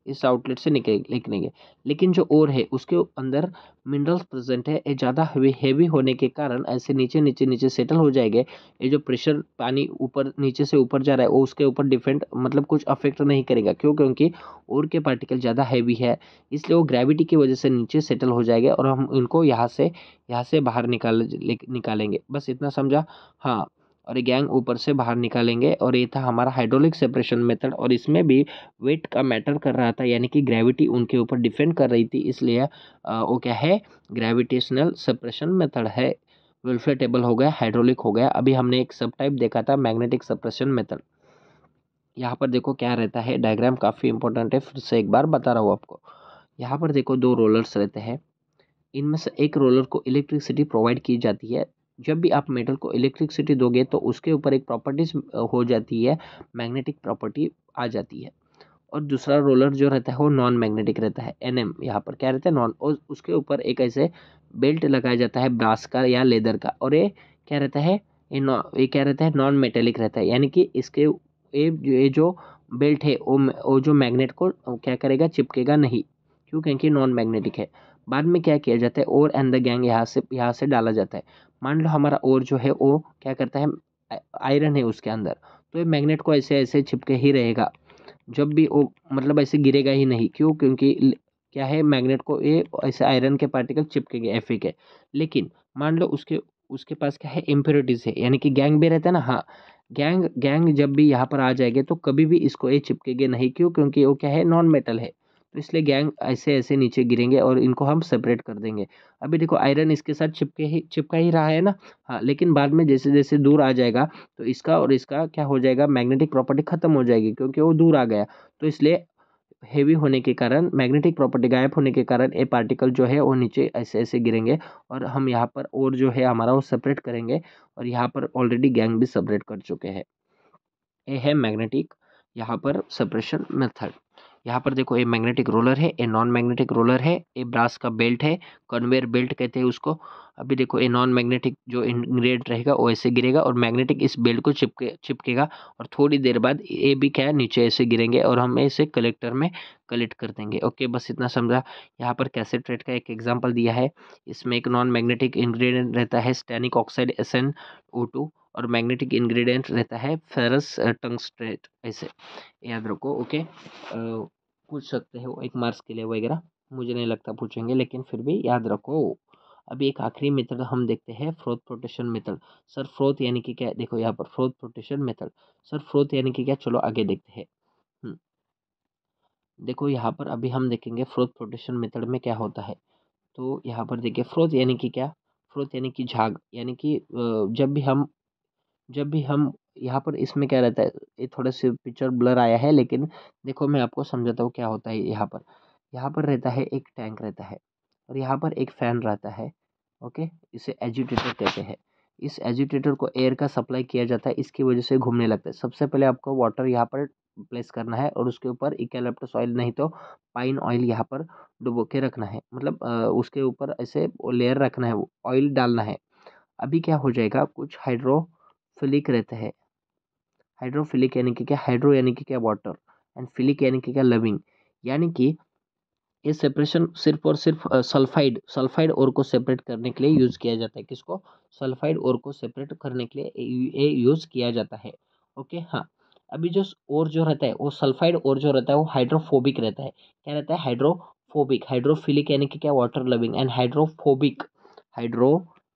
इस आउटलेट से निकले निकलेंगे लेकिन जो ओर है उसके अंदर मिनरल्स प्रेजेंट है ये ज़्यादा हेवी होने के कारण ऐसे नीचे नीचे नीचे सेटल हो जाएंगे ये जो प्रेशर पानी ऊपर नीचे से ऊपर जा रहा है वो उसके ऊपर डिफेंड मतलब कुछ अफेक्ट नहीं करेगा क्यों क्योंकि ओर के पार्टिकल ज़्यादा हैवी है इसलिए वो ग्रेविटी की वजह से नीचे सेटल हो जाएगा और हम इनको यहाँ से यहाँ से बाहर निकाल निकालेंगे बस इतना समझा हाँ और ये गैंग ऊपर से बाहर निकालेंगे और ये था हमारा हाइड्रोलिक सेपरेशन मेथड और इसमें भी वेट का मैटर कर रहा था यानी कि ग्रेविटी उनके ऊपर डिपेंड कर रही थी इसलिए वो क्या है ग्रेविटेशनल सेपरेशन मेथड है वेलफ्लेटेबल हो गया हाइड्रोलिक हो गया अभी हमने एक सब टाइप देखा था मैग्नेटिक सप्रेशन मेथड यहाँ पर देखो क्या रहता है डायग्राम काफ़ी इंपॉर्टेंट है फिर से एक बार बता रहा हूँ आपको यहाँ पर देखो दो रोलर्स रहते हैं इनमें से एक रोलर को इलेक्ट्रिसिटी प्रोवाइड की जाती है जब भी आप मेटल को इलेक्ट्रिसिटी दोगे तो उसके ऊपर एक प्रॉपर्टीज हो जाती है मैग्नेटिक प्रॉपर्टी आ जाती है और दूसरा रोलर जो रहता है वो नॉन मैग्नेटिक रहता है एन एम यहाँ पर क्या रहता है नॉन और उसके ऊपर एक ऐसे बेल्ट लगाया जाता है ब्रास का या लेदर का और ये क्या रहता है ये नॉ ये क्या रहता है नॉन मेटेलिक रहता है यानी कि इसके ये ये जो बेल्ट है वो वो जो मैग्नेट को क्या करेगा चिपकेगा नहीं क्यों क्योंकि नॉन मैग्नेटिक है बाद में क्या किया जाता है और एंड द गैंग यहाँ से यहाँ से डाला जाता है मान लो हमारा और जो है वो क्या करता है आयरन है उसके अंदर तो ये मैग्नेट को ऐसे ऐसे छिपके ही रहेगा जब भी वो मतलब ऐसे गिरेगा ही नहीं क्यों क्योंकि क्या है मैग्नेट को ये ऐसे आयरन के पार्टिकल चिपकेंगे एफ के लेकिन मान लो उसके उसके पास क्या है इम्प्योरिटीज़ है यानी कि गैंग भी रहता है ना हाँ गैंग गैंग जब भी यहाँ पर आ जाएंगे तो कभी भी इसको ये चिपकेंगे नहीं क्यों क्योंकि वो क्या है नॉन मेटल है तो इसलिए गैंग ऐसे ऐसे नीचे गिरेंगे और इनको हम सेपरेट कर देंगे अभी देखो आयरन इसके साथ चिपके ही चिपका ही रहा है ना हाँ लेकिन बाद में जैसे जैसे दूर आ जाएगा तो इसका और इसका क्या हो जाएगा मैग्नेटिक प्रॉपर्टी खत्म हो जाएगी क्योंकि वो दूर आ गया तो इसलिए हेवी होने के कारण मैग्नेटिक प्रॉपर्टी गायब होने के कारण ये पार्टिकल जो है वो नीचे ऐसे ऐसे गिरेंगे और हम यहाँ पर और जो है हमारा वो सेपरेट करेंगे और यहाँ पर ऑलरेडी गैंग भी सेपरेट कर चुके हैं ये है मैग्नेटिक यहाँ पर सेपरेशन मेथड यहाँ पर देखो ये मैग्नेटिक रोलर है ये नॉन मैग्नेटिक रोलर है ये ब्रास का बेल्ट है कन्वेयर बेल्ट कहते हैं उसको अभी देखो ये नॉन मैग्नेटिक जो इंग्रेडिएंट रहेगा वो ऐसे गिरेगा और मैग्नेटिक इस बेल्ट को चिपके चिपकेगा और थोड़ी देर बाद ये भी क्या है नीचे ऐसे गिरेंगे और हम इसे कलेक्टर में कलेक्ट कर देंगे ओके बस इतना समझा यहाँ पर कैसे ट्रेड का एक एग्जाम्पल दिया है इसमें एक नॉन मैग्नेटिक इन्ग्रीडियंट रहता है stannic oxide S N O two और मैग्नेटिक इंग्रेडिएंट रहता है फेरस टंगस्ट्रेट ऐसे याद रखो ओके पूछ सकते हैं एक मार्क्स के लिए वगैरह मुझे नहीं लगता पूछेंगे लेकिन फिर भी याद रखो अभी एक आखिरी मेथड हम देखते हैं froth flotation method sir froth यानी कि क्या देखो यहाँ पर froth flotation method sir froth यानी कि क्या चलो आगे देखते हैं हम्म। देखो यहाँ पर अभी हम देखेंगे फ्रोथ प्रोटेक्शन मेथड में क्या होता है तो यहाँ पर देखिए फ्रोथ यानी कि क्या फ्रोथ यानी कि झाग यानी कि जब भी हम जब भी हम यहाँ पर इसमें क्या रहता है ये थोड़े से पिक्चर ब्लर आया है लेकिन देखो मैं आपको समझाता हूँ क्या होता है यहाँ पर यहाँ पर रहता है एक टैंक रहता है और यहाँ पर एक फ़ैन रहता है ओके इसे एजुटेटर कहते हैं इस एजुटेटर को एयर का सप्लाई किया जाता है इसकी वजह से घूमने लगता है सबसे पहले आपको वाटर यहाँ पर प्लेस करना है और उसके ऊपर इकेलेप्टस ऑयल नहीं तो पाइन ऑयल यहाँ पर डुबो के रखना है मतलब उसके ऊपर ऐसे लेयर रखना है ऑयल डालना है अभी क्या हो जाएगा कुछ हाइड्रोफिलिक रहते हैं हाइड्रोफिलिक यानी कि क्या हाइड्रो यानी कि क्या वाटर एंड फिलिक यानी कि क्या लविंग यानी कि ये सेपरेशन सिर्फ और सिर्फ सल्फाइड सल्फाइड और को सेपरेट करने के लिए यूज़ किया जाता है किसको सल्फाइड और को सेपरेट करने के लिए ये यूज़ किया जाता है ओके हाँ अभी जो और जो रहता है वो सल्फाइड और जो रहता है वो हाइड्रोफोबिक रहता है क्या रहता है हाइड्रोफोबिक हाइड्रोफिलिक यानी कि क्या water loving and hydrophobic hydro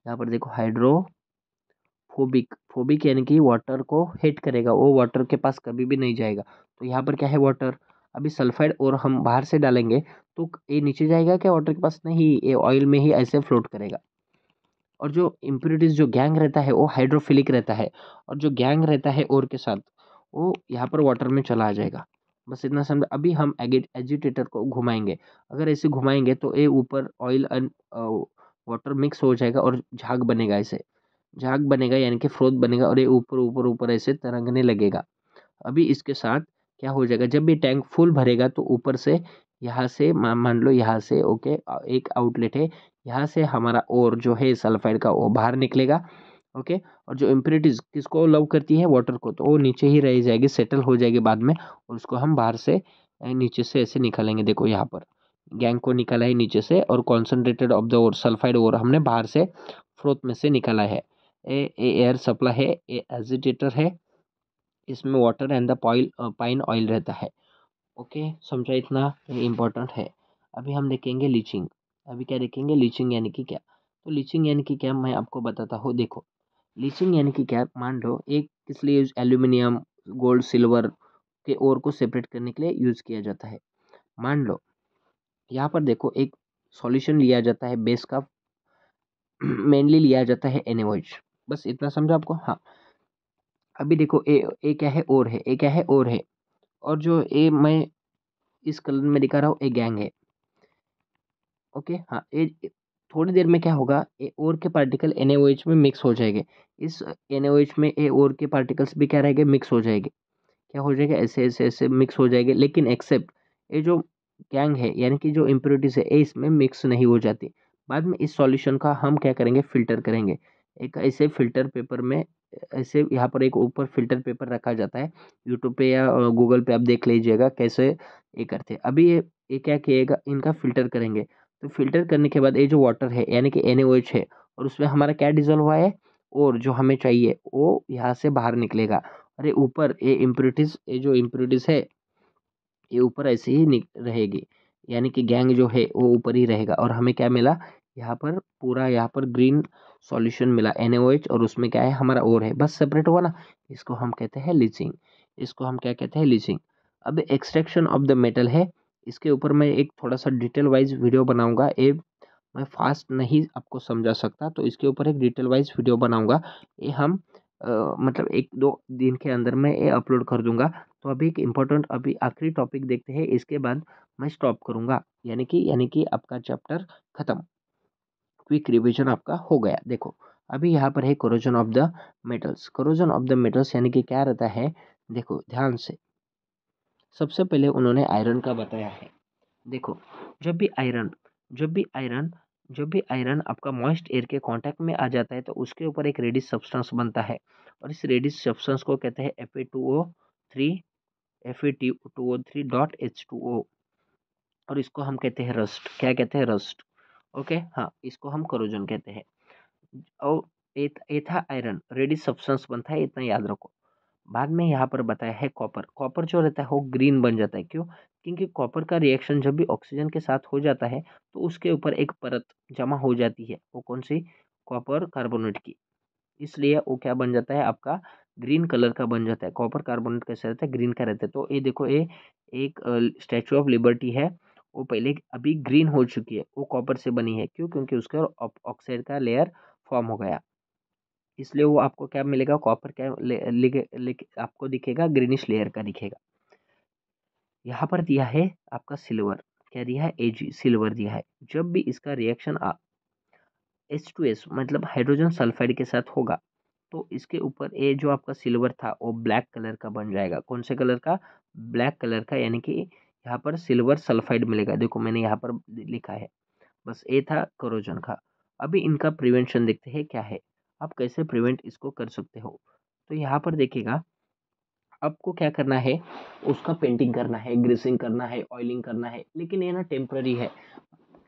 यहाँ पर देखो हाइड्रोफोबिक फोबिक यानी कि वाटर को हिट करेगा वो वाटर के पास कभी भी नहीं जाएगा तो यहाँ पर क्या है वाटर अभी सल्फाइड और हम बाहर से डालेंगे तो ये नीचे जाएगा क्या वाटर के पास नहीं ये ऑयल में ही ऐसे फ्लोट करेगा और जो इम्प्योरिटीज़ जो गैंग रहता है वो हाइड्रोफिलिक रहता है और जो गैंग रहता है और के साथ वो यहाँ पर वाटर में चला आ जाएगा बस इतना समझ अभी हम एजिटेटर को घुमाएंगे अगर ऐसे घुमाएंगे तो ये ऊपर ऑयल एंड वाटर मिक्स हो जाएगा और झाग बनेगा ऐसे झाग बनेगा यानी कि फ्रोत बनेगा और ये ऊपर ऊपर ऊपर ऐसे तरंगने लगेगा अभी इसके साथ क्या हो जाएगा जब ये टैंक फुल भरेगा तो ऊपर से यहाँ से मान लो यहाँ से ओके एक आउटलेट है यहाँ से हमारा और जो है सल्फाइड का वो बाहर निकलेगा ओके और जो इम्प्योरिटीज़ किसको लव करती है वाटर को तो वो नीचे ही रह जाएगी सेटल हो जाएगी बाद में और उसको हम बाहर से नीचे से ऐसे निकालेंगे देखो यहाँ पर गैंग को निकाला है नीचे से और concentrated of the ore sulphide और हमने बाहर से फ्रोथ में से निकाला है ए एयर सप्लाई है ए एजिटेटर है इसमें water and the pile pine oil रहता है ओके समझा इतना इम्पोर्टेंट है अभी हम देखेंगे लीचिंग अभी क्या देखेंगे लीचिंग यानी कि क्या तो लीचिंग यानी कि क्या मैं आपको बताता हूँ देखो लीचिंग यानी कि क्या मान लो एक किस लिए यूज एल्यूमिनियम गोल्ड सिल्वर के ओर को सेपरेट करने के लिए यूज़ किया जाता है मान लो यहाँ पर देखो एक सॉल्यूशन लिया जाता है बेस का मेनली [clears throat] लिया जाता है एनएवॉइज बस इतना समझा आपको हाँ अभी देखो ए ए क्या है और है ए क्या है और है और जो ए मैं इस कलर में दिखा रहा हूँ ए गैंग है ओके हाँ ए थोड़ी देर में क्या होगा ए और के पार्टिकल एन में मिक्स हो जाएंगे इस एन में ए और के पार्टिकल्स भी क्या रहेंगे मिक्स हो जाएंगे क्या हो जाएगा ऐसे ऐसे ऐसे मिक्स हो जाएंगे लेकिन एक्सेप्ट ये जो गैंग है यानी कि जो इम्प्योरिटीज है इसमें मिक्स नहीं हो जाती बाद में इस सॉल्यूशन का हम क्या करेंगे फिल्टर करेंगे एक ऐसे फ़िल्टर पेपर में ऐसे यहाँ पर एक ऊपर फ़िल्टर पेपर रखा जाता है यूट्यूब पे या गूगल पे आप देख लीजिएगा कैसे ये करते हैं अभी ये ये क्या किएगा इनका फ़िल्टर करेंगे तो फ़िल्टर करने के बाद ये जो वाटर है यानी कि एन है और उसमें हमारा क्या डिज़ोल्व हुआ है और जो हमें चाहिए वो यहाँ से बाहर निकलेगा और ये ऊपर ये इम्प्रिटिस ये जो इम्प्रिटिस है ये ऊपर ऐसे ही रहेगी यानी कि गैंग जो है वो ऊपर ही रहेगा और हमें क्या मिला यहाँ पर पूरा यहाँ पर ग्रीन सॉल्यूशन मिला एन और उसमें क्या है हमारा और है बस सेपरेट हुआ ना इसको हम कहते हैं लीचिंग इसको हम क्या कहते हैं लीचिंग अब एक्सट्रैक्शन ऑफ द मेटल है इसके ऊपर मैं एक थोड़ा सा डिटेल वाइज वीडियो बनाऊंगा ए मैं फास्ट नहीं आपको समझा सकता तो इसके ऊपर एक डिटेल वाइज वीडियो बनाऊंगा ये हम आ, मतलब एक दो दिन के अंदर मैं ये अपलोड कर दूंगा तो अभी एक इम्पोर्टेंट अभी आखिरी टॉपिक देखते हैं इसके बाद मैं स्टॉप करूँगा यानी कि यानी कि आपका चैप्टर ख़त्म क्विक रिविजन आपका हो गया देखो अभी यहाँ पर है corrosion of the metals corrosion of the metals यानी कि क्या रहता है देखो ध्यान से सबसे पहले उन्होंने आयरन का बताया है देखो जब भी आयरन जब भी आयरन जब भी आयरन आपका मॉइस्ट एयर के कांटेक्ट में आ जाता है तो उसके ऊपर एक रेडिस सब्सटेंस बनता है और इस रेडिस सब्सटेंस को कहते हैं F A two O three F A T two O three dot H two O और इसको हम कहते हैं रस्ट क्या कहते हैं रस्ट ओके हाँ इसको हम करोजन कहते हैं और एथा आयरन रेडिस सब्सटेंस बनता है इतना याद रखो बाद में यहाँ पर बताया है कॉपर कॉपर जो रहता है वो ग्रीन बन जाता है क्यों क्योंकि कॉपर का रिएक्शन जब भी ऑक्सीजन के साथ हो जाता है तो उसके ऊपर एक परत जमा हो जाती है वो कौन सी कॉपर कार्बोनेट की इसलिए वो क्या बन जाता है आपका ग्रीन कलर का बन जाता है कॉपर कार्बोनेट कैसे रहता है ग्रीन का रहता है तो ये देखो ये एक स्टैचू ऑफ लिबर्टी है वो पहले अभी ग्रीन हो चुकी है वो कॉपर से बनी है क्यों क्योंकि उसके ऑक्साइड का लेयर फॉर्म हो गया इसलिए वो आपको क्या मिलेगा कॉपर क्या ले, ले, ले, आपको दिखेगा ग्रीनिश लेयर का दिखेगा यहाँ पर दिया है आपका सिल्वर क्या दिया है एजी सिल्वर दिया है जब भी इसका रिएक्शन आ एच टू एस मतलब हाइड्रोजन सल्फाइड के साथ होगा तो इसके ऊपर ये जो आपका सिल्वर था वो ब्लैक कलर का बन जाएगा कौन से कलर का ब्लैक कलर का यानी कि यहाँ पर सिल्वर सल्फाइड मिलेगा देखो मैंने यहाँ पर लिखा है बस ये था करोजन का अभी इनका प्रिवेंशन देखते हैं क्या है आप कैसे प्रिवेंट इसको कर सकते हो तो यहाँ पर देखिएगा आपको क्या करना है उसका पेंटिंग करना है ग्रीसिंग करना है ऑयलिंग करना है लेकिन ये ना टेम्प्ररी है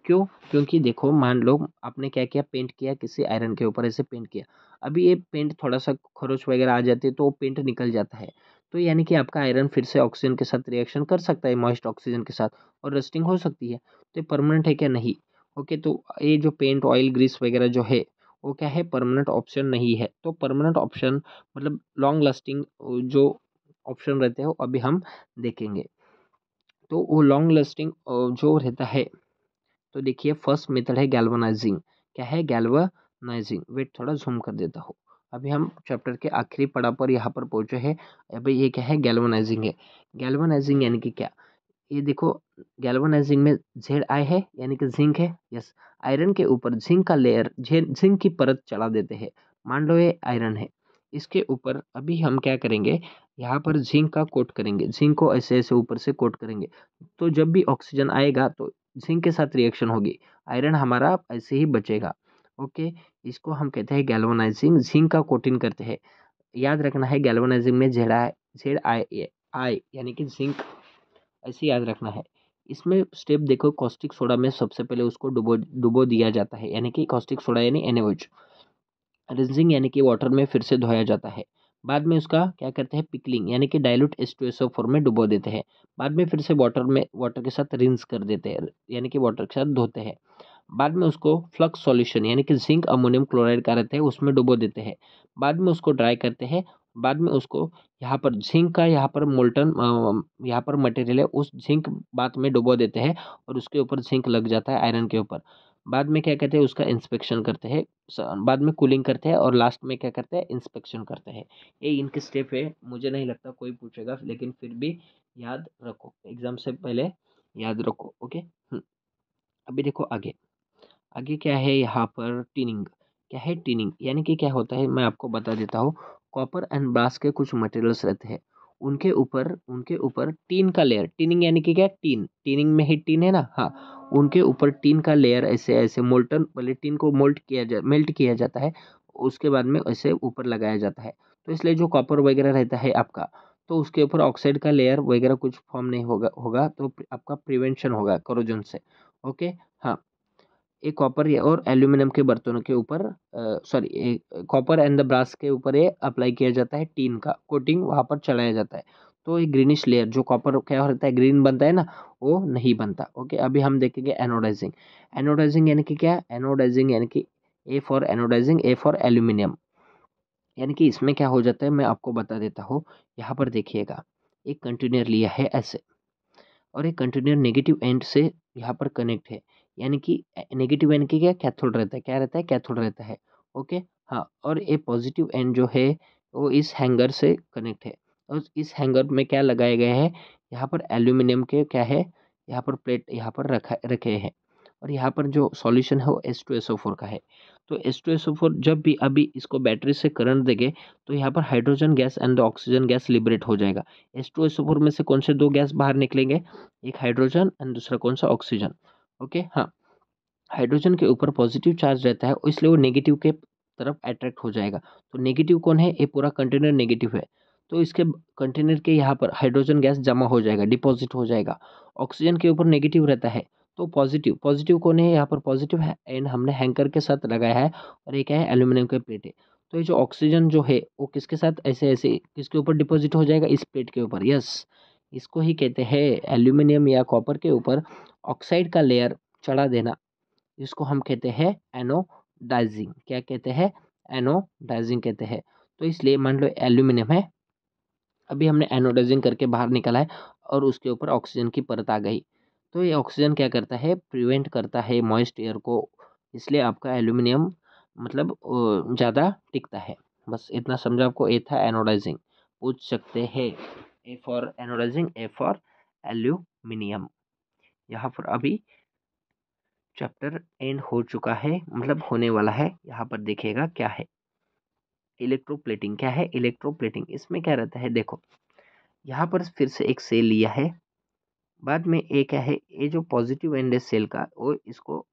क्यों क्योंकि देखो मान लो आपने क्या किया पेंट किया किसी आयरन के ऊपर ऐसे पेंट किया अभी ये पेंट थोड़ा सा खरोच वगैरह आ जाती है तो वो पेंट निकल जाता है तो यानी कि आपका आयरन फिर से ऑक्सीजन के साथ रिएक्शन कर सकता है मॉइस्ट ऑक्सीजन के साथ और रस्टिंग हो सकती है तो ये परमानेंट है क्या नहीं ओके तो ये जो पेंट ऑयल ग्रीस वगैरह जो है वो क्या है परमानेंट ऑप्शन नहीं है तो परमानेंट ऑप्शन मतलब लॉन्ग लास्टिंग जो ऑप्शन रहते हैं वो अभी हम देखेंगे तो वो लॉन्ग लास्टिंग जो रहता है तो देखिए फर्स्ट मेथड है गैल्वनाइजिंग क्या है गैल्वनाइजिंग वेट थोड़ा जूम कर देता हो अभी हम चैप्टर के आखिरी पड़ाव पर यहाँ पर पहुँचे हैं अभी ये क्या है गैल्वनाइजिंग है गैल्वनाइजिंग यानी कि क्या ये देखो गैल्वनाइजिंग में झेड़ आई है यानी कि जिंक है यस आयरन के ऊपर जिंक का लेयर जिंक की परत चढ़ा देते हैं मान लो ये आयरन है इसके ऊपर अभी हम क्या करेंगे यहाँ पर जिंक का कोट करेंगे जिंक को ऐसे ऐसे ऊपर से कोट करेंगे तो जब भी ऑक्सीजन आएगा तो जिंक के साथ रिएक्शन होगी आयरन हमारा ऐसे ही बचेगा ओके इसको हम कहते हैं गैल्वनाइजिंग झिंक का कोटिंग करते हैं याद रखना है गैलवनाइजिंग में जेड़ा जेड आई आई यानी कि झिंक ऐसे याद रखना है इसमें स्टेप देखो कॉस्टिक सोडा में सबसे पहले उसको डुबो डुबो दिया जाता है यानी कि कॉस्टिक सोडा यानी एनएच रिंजिंग यानी कि वाटर में फिर से धोया जाता है बाद में उसका क्या करते हैं पिकलिंग यानी कि dilute S two S O form में डुबो देते हैं बाद में फिर से वाटर में वाटर के साथ रिंस कर देते हैं यानी कि वाटर के साथ धोते हैं बाद में उसको फ्लक्स सॉल्यूशन यानी कि जिंक अमोनियम क्लोराइड का रहते है उसमें डुबो देते हैं बाद में उसको ड्राई करते हैं बाद में उसको यहाँ पर जिंक का यहाँ पर मोल्टन यहाँ पर मटेरियल है उस जिंक बात में डुबो देते हैं और उसके ऊपर जिंक लग जाता है आयरन के ऊपर बाद में क्या कहते हैं उसका इंस्पेक्शन करते हैं बाद में कूलिंग करते हैं और लास्ट में क्या करते हैं इंस्पेक्शन करते हैं ये इनके स्टेप है मुझे नहीं लगता कोई पूछेगा लेकिन फिर भी याद रखो एग्ज़ाम से पहले याद रखो ओके हम्म। अभी देखो आगे आगे क्या है यहाँ पर टिनिंग क्या है टिनिंग यानी कि क्या होता है मैं आपको बता देता हूँ कॉपर एंड ब्रास के कुछ मटेरियल्स रहते हैं उनके ऊपर उनके ऊपर टीन का लेयर टीनिंग यानी कि क्या टीन टीनिंग में ही टीन है ना हाँ उनके ऊपर टीन का लेयर ऐसे ऐसे मोल्टन पहले टीन को मोल्ट किया जा मेल्ट किया जाता है उसके बाद में ऐसे ऊपर लगाया जाता है तो इसलिए जो कॉपर वगैरह रहता है आपका तो उसके ऊपर ऑक्साइड का लेयर वगैरह कुछ फॉर्म नहीं होगा होगा तो आपका प्रिवेंशन होगा करोजन से ओके हाँ ये कॉपर और एल्यूमिनियम के बर्तनों के ऊपर sorry copper and the brass के ऊपर ये अप्लाई किया जाता है टीन का कोटिंग वहाँ पर चलाया जाता है तो ये ग्रीनिश लेयर जो कॉपर क्या होता है ग्रीन बनता है ना वो नहीं बनता ओके अभी हम देखेंगे एनोडाइजिंग एनोडाइजिंग यानी कि क्या एनोडाइजिंग यानी कि A for anodizing A for aluminium यानी कि इसमें क्या हो जाता है मैं आपको बता देता हूँ यहाँ पर देखिएगा एक कंटेनर लिया है ऐसे और एक कंटेनर नेगेटिव एंड से यहाँ पर कनेक्ट है यानी कि नेगेटिव एन के क्या कैथोड रहता है क्या रहता है कैथोड रहता है ओके हाँ और ये पॉजिटिव एन जो है वो इस हैंगर से कनेक्ट है और इस हैंगर में क्या लगाए गए हैं यहाँ पर एल्यूमिनियम के क्या है यहाँ पर प्लेट यहाँ पर रखा रखे हैं और यहाँ पर जो सॉल्यूशन है वो S two S O four का है तो S two S O four जब भी अभी इसको बैटरी से करंट देंगे तो यहाँ पर hydrogen gas and oxygen gas liberate हो जाएगा S two S O four में से कौन से दो गैस बाहर निकलेंगे एक हाइड्रोजन एंड दूसरा कौन सा ऑक्सीजन ओके हाँ हाइड्रोजन के ऊपर पॉजिटिव चार्ज रहता है इसलिए वो नेगेटिव के तरफ अट्रैक्ट हो जाएगा तो नेगेटिव कौन है ये पूरा कंटेनर नेगेटिव है तो इसके कंटेनर के यहाँ पर हाइड्रोजन गैस जमा हो जाएगा डिपॉजिट हो जाएगा ऑक्सीजन के ऊपर नेगेटिव रहता है तो पॉजिटिव पॉजिटिव कौन है यहाँ पर पॉजिटिव है एंड हमने हैंकर के साथ लगाया है और एक है एल्यूमिनियम के प्लेट है तो ये जो ऑक्सीजन जो है वो किसके साथ ऐसे ऐसे किसके ऊपर डिपॉजिट हो जाएगा इस प्लेट के ऊपर यस इसको ही कहते हैं एल्यूमिनियम या कॉपर के ऊपर ऑक्साइड का लेयर चढ़ा देना इसको हम कहते हैं एनोडाइजिंग क्या कहते हैं एनोडाइजिंग कहते हैं तो इसलिए मान लो एल्यूमिनियम है अभी हमने एनोडाइजिंग करके बाहर निकाला है और उसके ऊपर ऑक्सीजन की परत आ गई तो ये ऑक्सीजन क्या करता है प्रिवेंट करता है मॉइस्ट एयर को इसलिए आपका एल्यूमिनियम मतलब ज़्यादा टिकता है बस इतना समझो आपको ये था एनोडाइजिंग पूछ सकते हैं A for anodizing A for aluminium यहाँ पर अभी चैप्टर एंड हो चुका है मतलब होने वाला है यहाँ पर देखिएगा क्या है इलेक्ट्रोप्लेटिंग क्या है इलेक्ट्रोप्लेटिंग इसमें क्या रहता है देखो यहाँ पर फिर से एक सेल लिया है बाद में ए क्या है ये जो पॉजिटिव एंड है सेल का वो इसको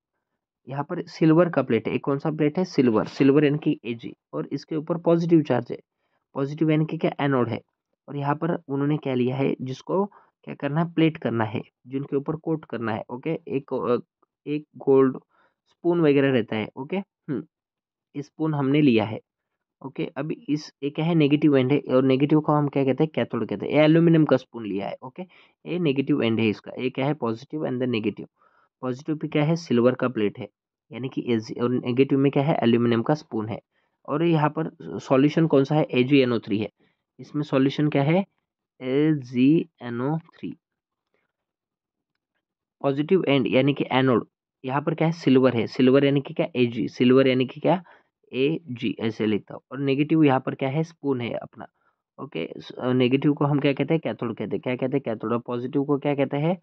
यहाँ पर सिल्वर का प्लेट है एक कौन सा प्लेट है सिल्वर सिल्वर एन की ए और इसके ऊपर पॉजिटिव चार्ज है पॉजिटिव एन की क्या एनोड है और यहाँ पर उन्होंने क्या लिया है जिसको क्या करना है प्लेट करना है जिनके ऊपर कोट करना है ओके एक एक गोल्ड स्पून वगैरह रहता है ओके हम्म, स्पून हमने लिया है ओके अभी इस एक है नेगेटिव एंड है और नेगेटिव को हम क्या कहते हैं कैथोड कहते हैं एल्यूमिनियम का स्पून लिया है ओके ये नेगेटिव एंड है इसका एक क्या है positive and the negative positive पे क्या है सिल्वर का प्लेट है यानी कि एज और नेगेटिव में क्या है एल्यूमिनियम का स्पून है और यहाँ पर सॉल्यूशन कौन सा है ए जी थ्री है इसमें सॉल्यूशन क्या है AgNO3 पॉजिटिव एंड यानी कि एनोड यहाँ पर क्या है सिल्वर है सिल्वर यानी कि क्या Ag सिल्वर यानी कि क्या Ag ऐसे लिखता हूँ और नेगेटिव यहाँ पर क्या है स्पून है अपना ओके नेगेटिव को हम क्या कहते हैं कैथोड कहते हैं क्या कहते हैं कैथोड और पॉजिटिव को क्या कहते हैं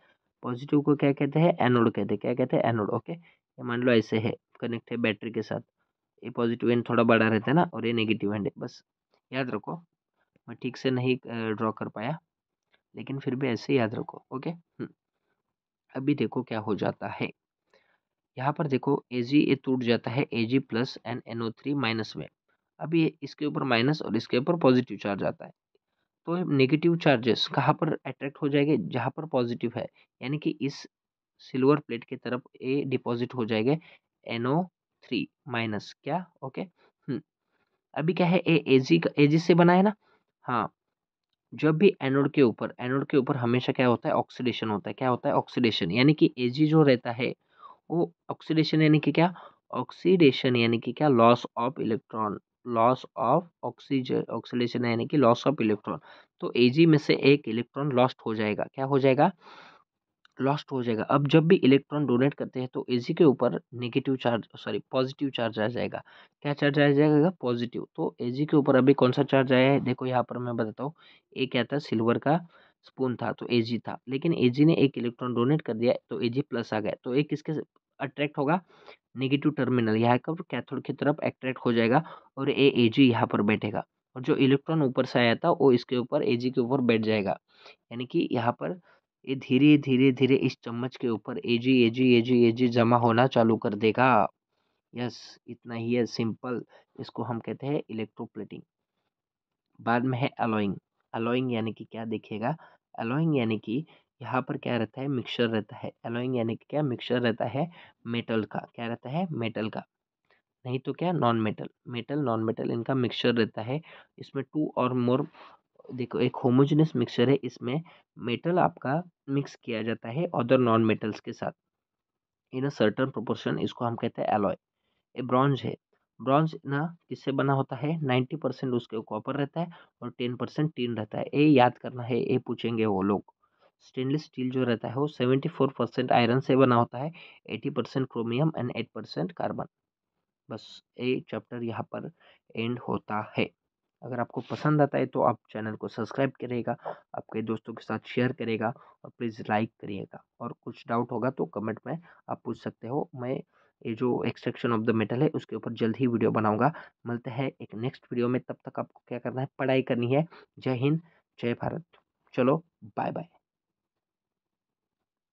पॉजिटिव को क्या कहते हैं एनोड कहते हैं क्या कहते हैं एनोड ओके ये मान लो ऐसे है कनेक्ट है बैटरी के साथ ये पॉजिटिव एंड थोड़ा बड़ा रहता है ना और ये नेगेटिव एंड है बस याद रखो मैं ठीक से नहीं ड्रॉ कर पाया लेकिन फिर भी ऐसे याद रखो ओके हम्म। अभी देखो क्या हो जाता है यहाँ पर देखो ए जी ये टूट जाता है A G plus and N O three minus में अभी इसके ऊपर माइनस और इसके ऊपर पॉजिटिव चार्ज आता है तो नेगेटिव चार्जेस कहाँ पर अट्रैक्ट हो जाएंगे जहाँ पर पॉजिटिव है यानी कि इस सिल्वर प्लेट की तरफ ए डिपॉजिट हो जाएंगे एन ओ थ्री माइनस क्या ओके हम्म। अभी क्या है ए ए जी का ए जी से बना है ना हाँ जब भी एनोड के ऊपर एनोड के ऊपर हमेशा क्या होता है ऑक्सीडेशन होता है क्या होता है ऑक्सीडेशन यानी कि एजी जो रहता है वो ऑक्सीडेशन यानी कि क्या ऑक्सीडेशन यानी कि क्या loss of electron loss of oxygen oxidation यानी कि लॉस ऑफ इलेक्ट्रॉन तो एजी में से एक इलेक्ट्रॉन लॉस्ट हो जाएगा क्या हो जाएगा लॉस्ट हो जाएगा अब जब भी इलेक्ट्रॉन डोनेट करते हैं तो इसी के ऊपर negative charge sorry positive charge आ जाएगा क्या चार्ज आ जाएगा पॉजिटिव तो एजी के ऊपर अभी कौन सा चार्ज आया है देखो यहाँ पर मैं बताता हूँ एक क्या था सिल्वर का स्पून था तो एजी था लेकिन ए ने एक इलेक्ट्रॉन डोनेट कर दिया तो एजी प्लस आ गया तो एक किसके अट्रैक्ट होगा नेगेटिव टर्मिनल यहाँ का कैथोड की तरफ अट्रैक्ट हो जाएगा और ए ए जी यहाँ पर बैठेगा और जो इलेक्ट्रॉन ऊपर से आया था वो इसके ऊपर ए जी के ऊपर बैठ जाएगा यानी कि यहाँ पर ये धीरे धीरे धीरे इस चम्मच के ऊपर एजी एजी एजी एजी जमा होना चालू कर देगा यस इतना ही है सिंपल इसको हम कहते हैं इलेक्ट्रोप्लेटिंग बाद में है अलोइंग अलोइंग यानी कि क्या देखेगा अलोइंग यानी कि यहाँ पर क्या रहता है मिक्सचर रहता है अलोइंग यानी कि क्या मिक्सचर रहता है मेटल का क्या रहता है मेटल का नहीं तो क्या non metal metal non metal इनका मिक्सचर रहता है इसमें टू और मोर देखो एक होमोजेनस मिक्सचर है इसमें मेटल आपका मिक्स किया जाता है अदर नॉन मेटल्स के साथ इन अ सर्टन प्रोपोर्शन इसको हम कहते हैं एलॉय ये ब्रॉन्ज है ब्रॉन्ज ना किससे बना होता है नाइन्टी परसेंट उसके कॉपर रहता है और टेन परसेंट टीन रहता है ये याद करना है ये पूछेंगे वो लोग स्टेनलेस स्टील जो रहता है वो सेवेंटी फोर परसेंट आयरन से बना होता है eighty percent chromium and eight percent carbon बस ये चैप्टर यहाँ पर एंड होता है अगर आपको पसंद आता है तो आप चैनल को सब्सक्राइब करिएगा आपके दोस्तों के साथ शेयर करेगा और प्लीज़ लाइक करिएगा और कुछ डाउट होगा तो कमेंट में आप पूछ सकते हो मैं ये जो एक्सट्रैक्शन ऑफ द मेटल है उसके ऊपर जल्द ही वीडियो बनाऊंगा मिलते हैं एक नेक्स्ट वीडियो में तब तक आपको क्या करना है पढ़ाई करनी है जय हिंद जय भारत चलो बाय बाय